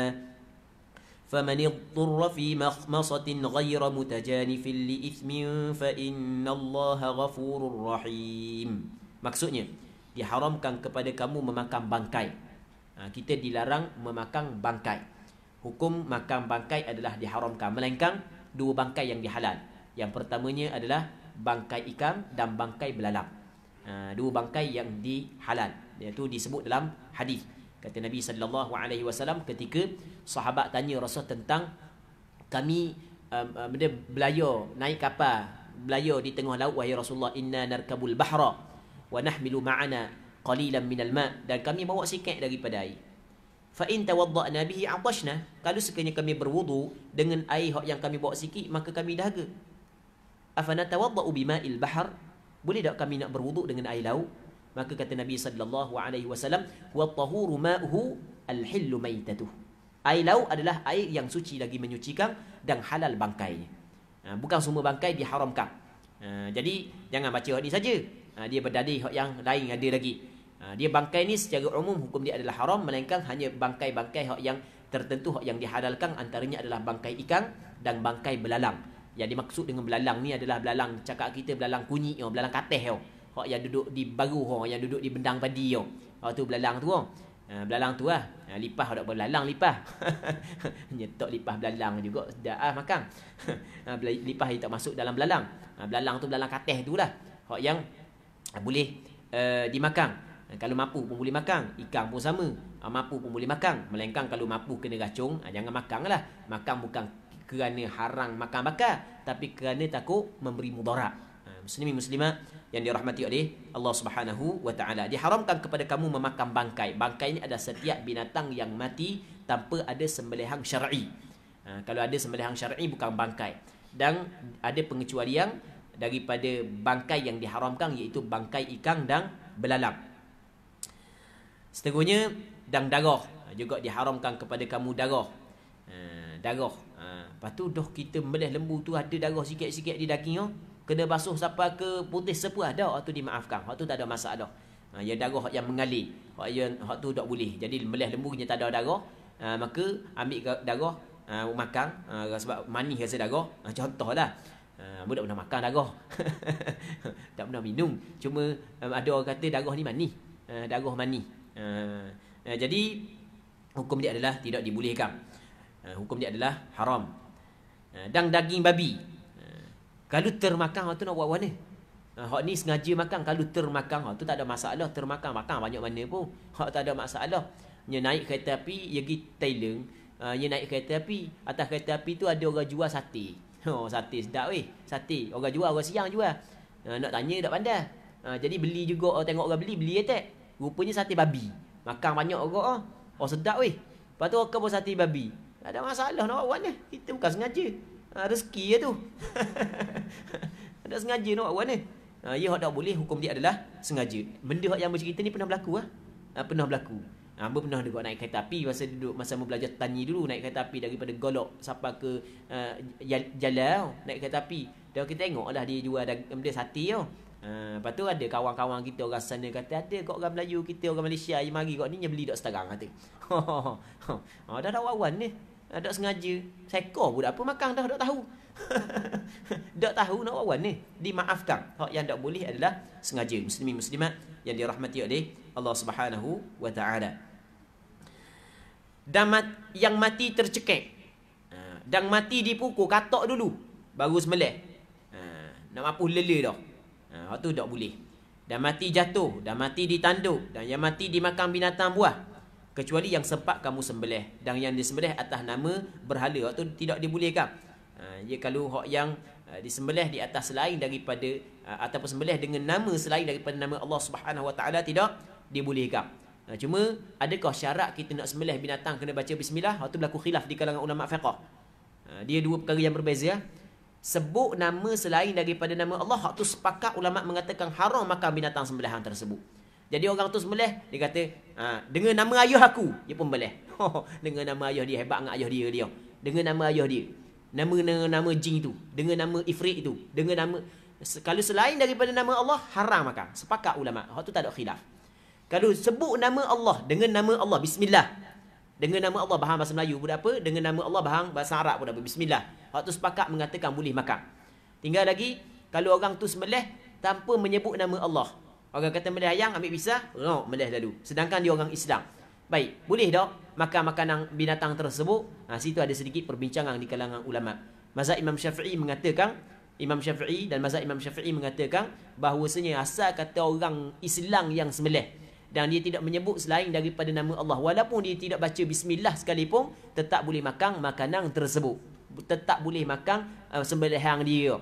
فمن اضطر في مخمصة غير متجانف لإثم فإن الله غفور رحيم maksudnya diharamkan kepada kamu memakan bangkai ha, kita dilarang memakan bangkai hukum makan bangkai adalah diharamkan melainkan dua bangkai yang dihalal yang pertamanya adalah bangkai ikan dan bangkai belalang. Uh, dua bangkai yang dihalal. Iaitu disebut dalam hadis. Kata Nabi sallallahu alaihi wasallam ketika sahabat tanya Rasul tentang kami um, uh, belayo naik kapal, belayo di tengah laut wahai Rasulullah inna narkabul bahra wa nahmilu ma'ana qalilan minal ma' dan kami bawa sikit daripada air. Fa in tawadda'na bihi atashna. Kalau sekiranya kami berwudu dengan air yang kami bawa sikit maka kami dahaga afanatawaddau bima'il bahr boleh tak kami nak berwuduk dengan air laut maka kata nabi sallallahu alaihi wasallam wattahuru ma'uhu alhillu maitatu air laut adalah air yang suci lagi menyucikan dan halal bangkai. Ha, bukan semua bangkai diharamkan ha, jadi jangan baca hadis saja ha, dia hak yang lain ada lagi dia bangkai ni secara umum hukum dia adalah haram melainkan hanya bangkai-bangkai hak yang tertentu hak yang dihalalkan antaranya adalah bangkai ikan dan bangkai belalang. Yang dimaksud dengan belalang ni adalah belalang cakap kita belalang kunyit yo, oh, belalang kateh yo. Oh. Hak yang duduk di baru ho, yang duduk di bendang padi yo. Oh. Hak tu belalang tu ho. Uh, ha, belalang tu lah. Uh, lipah tak belalang lipah. Nyetok lipah belalang juga dah ah makan. Ha, lipah dia tak masuk dalam belalang. Uh, belalang tu belalang kateh tu lah. Hak yang boleh uh, dimakan. Kalau mampu pun boleh makan. Ikan pun sama. Mampu pun boleh makan. melengkang kalau mampu kena racung, jangan makan lah. Makan bukan kerana harang makan bakar tapi kerana takut memberi mudarat ha, muslimin muslimat yang dirahmati oleh Allah Subhanahu wa taala diharamkan kepada kamu memakan bangkai bangkai ini ada setiap binatang yang mati tanpa ada sembelihan syar'i ha, kalau ada sembelihan syar'i bukan bangkai dan ada pengecualian daripada bangkai yang diharamkan iaitu bangkai ikan dan belalang seterusnya dan darah juga diharamkan kepada kamu darah ha, darah Lepas tu doh kita meleh lembu tu ada darah sikit-sikit di daging tu, oh. kena basuh sampai ke putih sepuh ada, hak tu dimaafkan. Hak tu tak ada masalah. Ha Yang darah yang mengalir. Hak yang hak tu dak boleh. Jadi meleh lembu dia tak ada darah, ha, maka ambil darah ha, makan ha, sebab manis rasa darah. Ha, contohlah. Ha, budak pernah makan darah. tak pernah minum. Cuma um, ada orang kata darah ni manis. Ha, darah manis. Ha, ha jadi hukum dia adalah tidak dibolehkan. Ha, hukum dia adalah haram. Ha, Dan daging babi ha, Kalau termakan tu nak buat mana ha, Hak ni sengaja makan Kalau termakan tu tak ada masalah Termakan makan banyak mana pun Hak tak ada masalah Dia naik kereta api Dia pergi Thailand Dia naik kereta api Atas kereta api tu ada orang jual sate Oh sate sedap weh Sate Orang jual orang siang jual Nak tanya tak pandai Jadi beli juga Tengok orang beli Beli tak Rupanya sate babi Makan banyak orang Oh, oh sedap weh Lepas tu orang kebun sate babi ada masalah nak buat buat ni. Kita bukan sengaja. Ha, rezeki je tu. ada sengaja nak buat buat ni. Ha, ya, tak boleh. Hukum dia adalah sengaja. Benda hak yang bercerita ni pernah berlaku lah. Ha? Ha, pernah berlaku. Ha, pernah dekat naik kereta api masa duduk masa mau belajar tanyi dulu naik kereta api daripada Golok sampai ke uh, ha, Jalau oh, naik kereta api. Dan kita tengok tengoklah dia jual benda sati tau. Uh, oh. ha, lepas tu ada kawan-kawan kita orang sana kata ada kau orang Melayu kita orang Malaysia yang mari kok ni beli dak sekarang kata. Ha oh, dah dah wawan ni. Ada eh, sengaja. Seko budak apa makan dah, tak tahu. tak tahu nak awal ni. Dimaafkan. Hak yang tak boleh adalah sengaja muslimin muslimat yang dirahmati oleh Allah Subhanahu wa taala. Dan yang mati tercekik. Eh, dan mati dipukul katak dulu. Baru semelih. Eh, nak mampu lele dah. Ha, tu tak boleh. Dan mati jatuh. Dan mati ditanduk. Dan yang mati dimakan binatang buah kecuali yang sempat kamu sembelih dan yang disembelih atas nama berhala waktu tidak dibolehkan ha, ya ha, kalau hak yang uh, disembelih di atas selain daripada uh, ataupun sembelih dengan nama selain daripada nama Allah Subhanahu Wa tidak dibolehkan ha, cuma adakah syarat kita nak sembelih binatang kena baca bismillah waktu berlaku khilaf di kalangan ulama fiqh ha, dia dua perkara yang berbeza ya. sebut nama selain daripada nama Allah waktu sepakat ulama mengatakan haram makan binatang sembelihan tersebut jadi orang tu sembelih, dia kata, ha, dengar nama ayah aku, dia pun boleh. dengan nama ayah dia, hebat dengan ayah dia dia. Dengar nama ayah dia. Nama, nama nama jin tu, dengar nama ifrit itu, dengan nama kalau selain daripada nama Allah haram makan. Sepakat ulama. Hak tu tak ada khilaf. Kalau sebut nama Allah dengan nama Allah bismillah. Dengan nama Allah bahang bahasa Melayu pun apa, dengan nama Allah bahang bahasa Arab pun apa bismillah. Hak tu sepakat mengatakan boleh makan. Tinggal lagi kalau orang tu sembelih tanpa menyebut nama Allah Orang kata medah ayam, ambil pisah, no, medah lalu. Sedangkan dia orang Islam. Baik, boleh tak makan makanan binatang tersebut? Ha, situ ada sedikit perbincangan di kalangan ulama. Mazhab Imam Syafi'i mengatakan, Imam Syafi'i dan Mazhab Imam Syafi'i mengatakan bahawasanya asal kata orang Islam yang semelih dan dia tidak menyebut selain daripada nama Allah walaupun dia tidak baca bismillah sekalipun tetap boleh makan makanan tersebut tetap boleh makan uh, eh, yang dia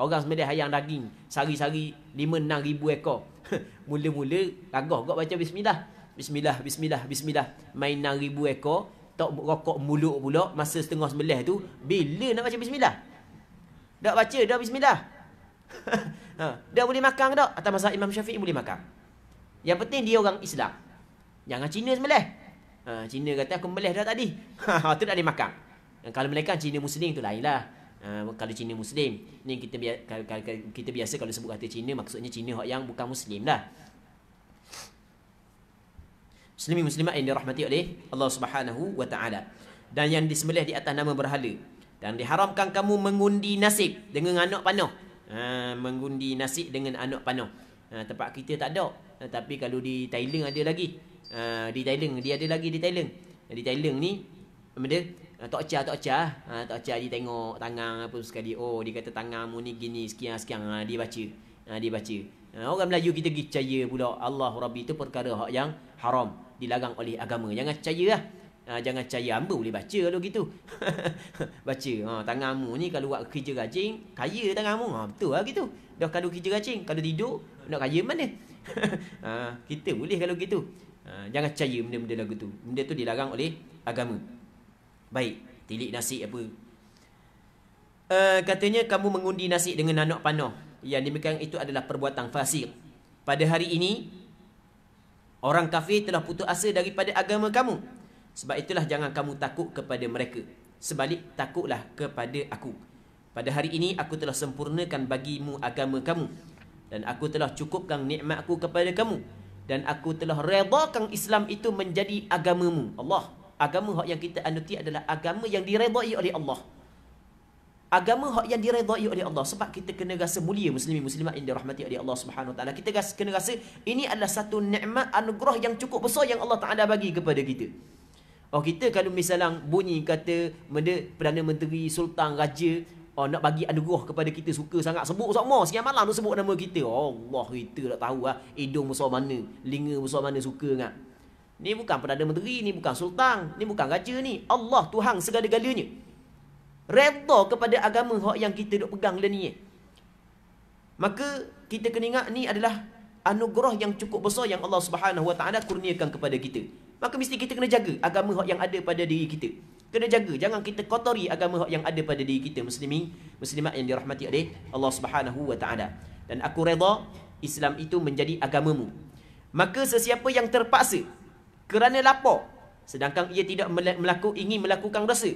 orang sembelih yang daging sari-sari 5 ribu ekor Mula-mula lagah kau baca bismillah. Bismillah, bismillah, bismillah. Main 6000 ekor, tak rokok mulut pula masa setengah sembelih tu, bila nak baca bismillah? Dak baca dah bismillah. ha, dah boleh makan dak? Atas masa Imam Syafi'i boleh makan. Yang penting dia orang Islam. Jangan Cina sembelih. Ha, Cina kata aku sembelih dah tadi. Ha, tu tak boleh makan. Dan kalau mereka Cina Muslim tu lainlah. Ah, uh, kalau Cina Muslim. Ni kita biasa kita biasa kalau sebut kata Cina maksudnya Cina hok yang bukan Muslim lah. Muslimi Muslimat yang dirahmati oleh Allah Subhanahu wa taala dan yang disembelih di atas nama berhala dan diharamkan kamu mengundi nasib dengan anak panah. Uh, mengundi nasib dengan anak panah. Uh, tempat kita tak ada. Uh, tapi kalau di Thailand ada lagi. Uh, di Thailand dia ada lagi di Thailand. Di Thailand ni benda Eh, tok cha tok cha ha tok cha dia tengok tangan pun sekali oh dia kata tangan mu ni gini sekian sekian ha, dia baca ha, dia baca ha, orang Melayu kita pergi percaya pula Allah Rabbi itu perkara hak yang haram dilarang oleh agama jangan percayalah ha, jangan percaya hamba boleh baca kalau gitu baca ha tangan mu ni kalau buat kerja rajin kaya tangan mu ha betul lah gitu dah kalau kerja rajin kalau tidur nak kaya mana ha, kita boleh kalau gitu ha, jangan percaya benda-benda lagu tu benda tu dilarang oleh agama Baik, tilik nasi apa? Uh, katanya kamu mengundi nasi dengan anak panah. Yang demikian itu adalah perbuatan fasik. Pada hari ini orang kafir telah putus asa daripada agama kamu. Sebab itulah jangan kamu takut kepada mereka. Sebalik takutlah kepada aku. Pada hari ini aku telah sempurnakan bagimu agama kamu dan aku telah cukupkan nikmatku kepada kamu dan aku telah redakan Islam itu menjadi agamamu. Allah agama hak yang kita anuti adalah agama yang diredai oleh Allah. Agama hak yang diredai oleh Allah sebab kita kena rasa mulia muslimin muslimat yang dirahmati oleh Allah Subhanahu taala. Kita rasa, kena rasa ini adalah satu nikmat anugerah yang cukup besar yang Allah Taala bagi kepada kita. Oh kita kalau misalnya bunyi kata benda Perdana Menteri, Sultan, Raja oh, nak bagi anugerah kepada kita suka sangat sebut semua sekian malam tu sebut nama kita. Oh, Allah kita tak tahu lah hidung besar mana, linga besar mana suka ngah. Ni bukan Perdana Menteri, ni bukan Sultan, ni bukan Raja ni. Allah Tuhan segala-galanya. Redha kepada agama hak yang kita duk pegang dan ni. Maka kita kena ingat ni adalah anugerah yang cukup besar yang Allah Subhanahu Wa Taala kurniakan kepada kita. Maka mesti kita kena jaga agama hak yang ada pada diri kita. Kena jaga, jangan kita kotori agama hak yang ada pada diri kita muslimin, muslimat yang dirahmati oleh Allah Subhanahu Wa Taala. Dan aku redha Islam itu menjadi agamamu. Maka sesiapa yang terpaksa kerana lapar sedangkan ia tidak melaku ingin melakukan dosa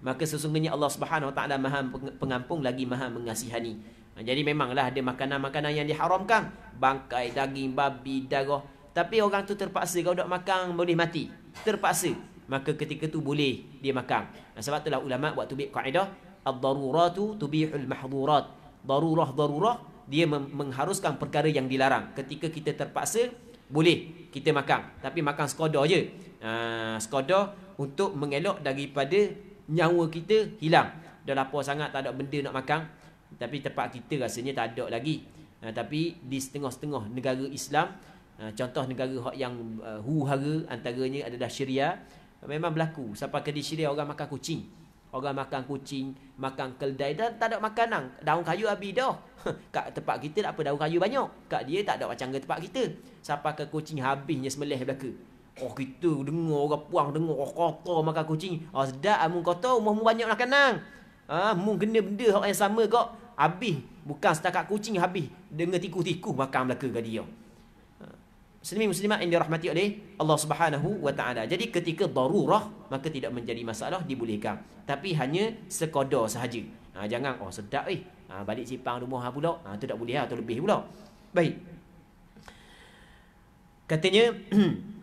maka sesungguhnya Allah Subhanahu Wa Taala Maha pengampung lagi Maha mengasihani ha, jadi memanglah ada makanan-makanan yang diharamkan bangkai daging babi darah tapi orang tu terpaksa kalau tak makan boleh mati terpaksa maka ketika tu boleh dia makan ha, sebab itulah ulama buat tubik kaedah ad-daruratu tubihul mahdhurat darurah darurah dia mengharuskan perkara yang dilarang ketika kita terpaksa boleh kita makan tapi makan skoda je uh, ah, skoda untuk mengelak daripada nyawa kita hilang dah lapar sangat tak ada benda nak makan tapi tempat kita rasanya tak ada lagi uh, tapi di setengah-setengah negara Islam uh, contoh negara yang uh, huru-hara antaranya adalah syria memang berlaku sampai ke di syria orang makan kucing Orang makan kucing, makan keldai dah tak ada makanan. Daun kayu habis dah. Kat tempat kita tak apa daun kayu banyak. Kat dia tak ada macam ke tempat kita. Siapa ke kucing habisnya semelih belaka. Oh kita dengar orang puang dengar oh, kotor makan kucing. Oh sedap amun lah, kotor rumah banyak makanan. Ah mun kena benda orang yang sama kok habis bukan setakat kucing habis dengar tikus-tikus makan belaka ke dia muslimin muslimat yang dirahmati oleh Allah Subhanahu wa taala. Jadi ketika darurah maka tidak menjadi masalah dibolehkan. Tapi hanya sekodor sahaja. Ha, jangan oh sedap eh. Ha, balik simpang rumah ha pula. Ha, tu tak boleh atau ha, lebih pula. Baik. Katanya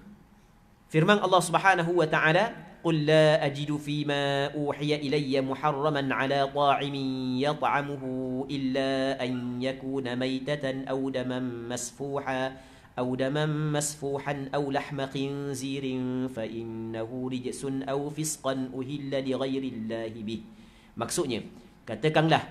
firman Allah Subhanahu wa taala قل لا أجد فيما أوحي إلي محرما على طاعم يطعمه إلا أن يكون ميتة أو دما مسفوحا أو دما مسفوحا أو لحم خنزير فإنه رجس أو فسقا أهل لغير الله به Maksudnya, katakanlah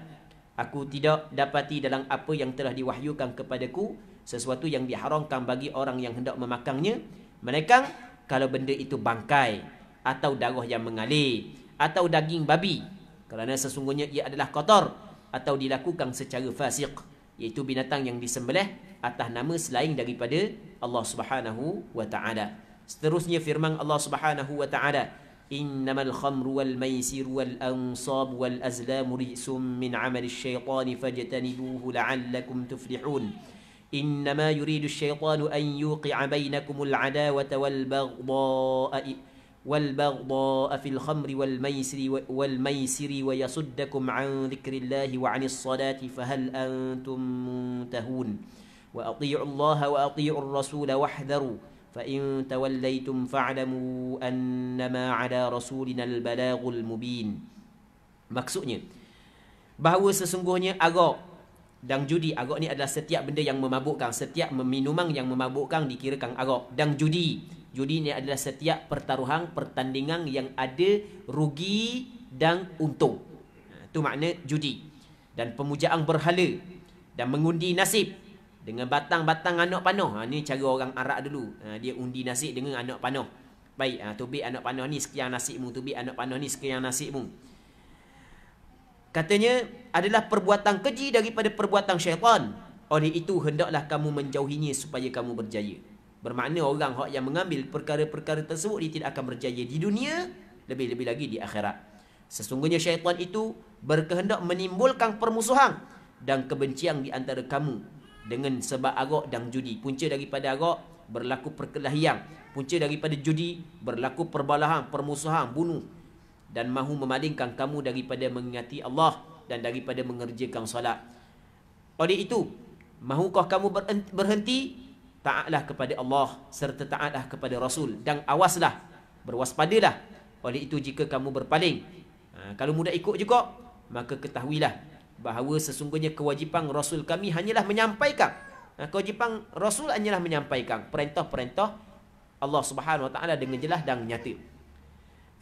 Aku tidak dapati dalam apa yang telah diwahyukan kepadaku Sesuatu yang diharamkan bagi orang yang hendak memakannya Mereka kalau benda itu bangkai Atau darah yang mengalir Atau daging babi Kerana sesungguhnya ia adalah kotor Atau dilakukan secara fasik Iaitu binatang yang disembelih atas nama selain daripada Allah Subhanahu wa taala. Seterusnya firman Allah Subhanahu wa taala, "Innamal khamru wal maisir wal ansab wal azlamu rijsum min 'amali asy-syaitani fajtanibuhu la'allakum tuflihun." إنما يريد الشيطان أن يوقع بينكم العداوة والبغضاء والبغضاء في الخمر والميسر والميسر ويصدكم عن ذكر الله وعن الصلاة فهل أنتم منتهون؟ وأطيعوا الله وأطيعوا الرسول واحذروا فإن توليتم فاعلموا أنما على رسولنا البلاغ المبين Maksudnya Bahawa sesungguhnya agak dan judi agak ni adalah setiap benda yang memabukkan Setiap minuman yang memabukkan dikirakan agak Dan judi Judi ni adalah setiap pertaruhan, pertandingan yang ada rugi dan untung Itu ha, makna judi Dan pemujaan berhala Dan mengundi nasib dengan batang-batang anak panah. Ha, ni cara orang Arab dulu. Ha, dia undi nasi dengan anak panah. Baik, ha, tubik anak panah ni sekian nasibmu. Tubik anak panah ni sekian nasibmu. Katanya, adalah perbuatan keji daripada perbuatan syaitan. Oleh itu, hendaklah kamu menjauhinya supaya kamu berjaya. Bermakna orang yang mengambil perkara-perkara tersebut, dia tidak akan berjaya di dunia, lebih-lebih lagi di akhirat. Sesungguhnya syaitan itu berkehendak menimbulkan permusuhan dan kebencian di antara kamu dengan sebab arak dan judi. Punca daripada arak berlaku perkelahian. Punca daripada judi berlaku perbalahan, permusuhan, bunuh dan mahu memalingkan kamu daripada mengingati Allah dan daripada mengerjakan solat. Oleh itu, mahukah kamu berhenti? Taatlah kepada Allah serta taatlah kepada Rasul dan awaslah, berwaspadalah. Oleh itu jika kamu berpaling, ha, kalau mudah ikut juga, maka ketahuilah bahawa sesungguhnya kewajipan Rasul kami hanyalah menyampaikan. Ha, kewajipan Rasul hanyalah menyampaikan perintah-perintah Allah Subhanahu Wa Taala dengan jelas dan nyata.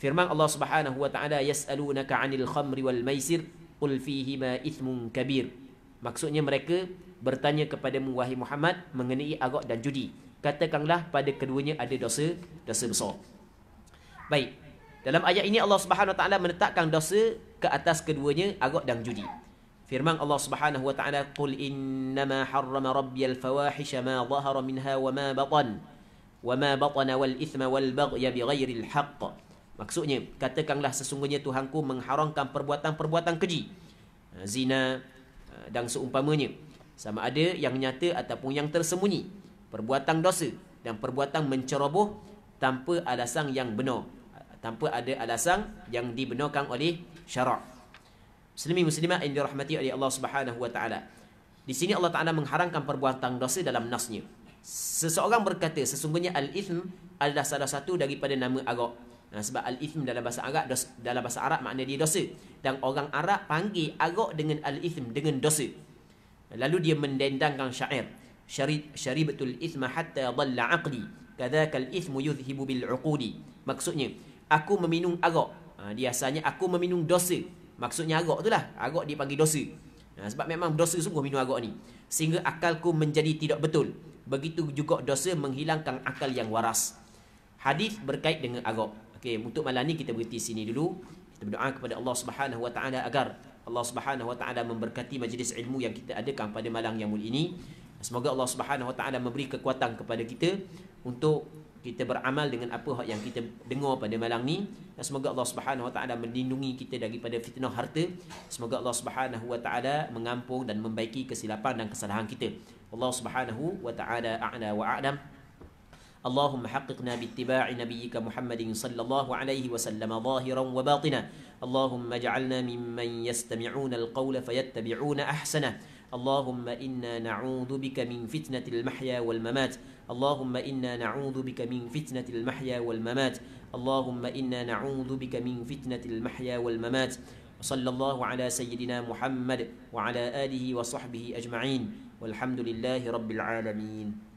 Firman Allah Subhanahu Wa Taala yas'alunaka 'anil khamri wal maisir qul fihi ma ithmun kabir. Maksudnya mereka bertanya kepada wahai Muhammad mengenai arak dan judi. Katakanlah pada keduanya ada dosa dosa besar. Baik. Dalam ayat ini Allah Subhanahu Wa Taala menetapkan dosa ke atas keduanya arak dan judi. Firman Allah Subhanahu wa taala qul innama harrama rabbiyal fawahisha ma dhahara minha wa ma batan wa ma batana wal ithma wal baghya bighairil haqq. Maksudnya katakanlah sesungguhnya Tuhanku mengharamkan perbuatan-perbuatan keji. Eh, zina eh, dan seumpamanya. Sama ada yang nyata ataupun yang tersembunyi. Perbuatan dosa dan perbuatan menceroboh tanpa alasan yang benar. Tanpa ada alasan yang dibenarkan oleh syarak. Muslimin muslimat yang dirahmati oleh Allah Subhanahu wa taala. Di sini Allah Taala mengharamkan perbuatan dosa dalam nasnya. Seseorang berkata sesungguhnya al-ithm adalah salah satu daripada nama arak. Nah, sebab al-ithm dalam bahasa Arab dos, dalam bahasa Arab makna dia dosa dan orang Arab panggil arak dengan al-ithm dengan dosa. Lalu dia mendendangkan syair. Syarib syaribatul ithma hatta dhalla aqli. Kadzaka al-ithm yuzhibu bil uqudi. Maksudnya aku meminum arak. biasanya aku meminum dosa Maksudnya arak tu lah Arak dipanggil dosa ha, Sebab memang dosa sungguh minum arak ni Sehingga akalku menjadi tidak betul Begitu juga dosa menghilangkan akal yang waras Hadis berkait dengan arak okay, Untuk malam ni kita berhenti sini dulu Kita berdoa kepada Allah Subhanahu Wa Taala Agar Allah Subhanahu Wa Taala memberkati majlis ilmu yang kita adakan pada malam yang mulia ini Semoga Allah Subhanahu Wa Taala memberi kekuatan kepada kita untuk kita beramal dengan apa hak yang kita dengar pada malam ni dan semoga Allah Subhanahu Wa Taala melindungi kita daripada fitnah harta semoga Allah Subhanahu Wa Taala mengampung dan membaiki kesilapan dan kesalahan kita Allah Subhanahu Wa Taala a'la wa a'lam اللهم حققنا باتباع نبيك محمد صلى الله عليه وسلم ظاهرا وباطنا اللهم اجعلنا ممن يستمعون القول فيتبعون احسنه اللهم انا نعوذ بك من فتنه المحيا والممات اللهم إنا نعوذ بك من فتنة المحيا والممات اللهم إنا نعوذ بك من فتنة المحيا والممات وصلى الله على سيدنا محمد وعلى آله وصحبه أجمعين والحمد لله رب العالمين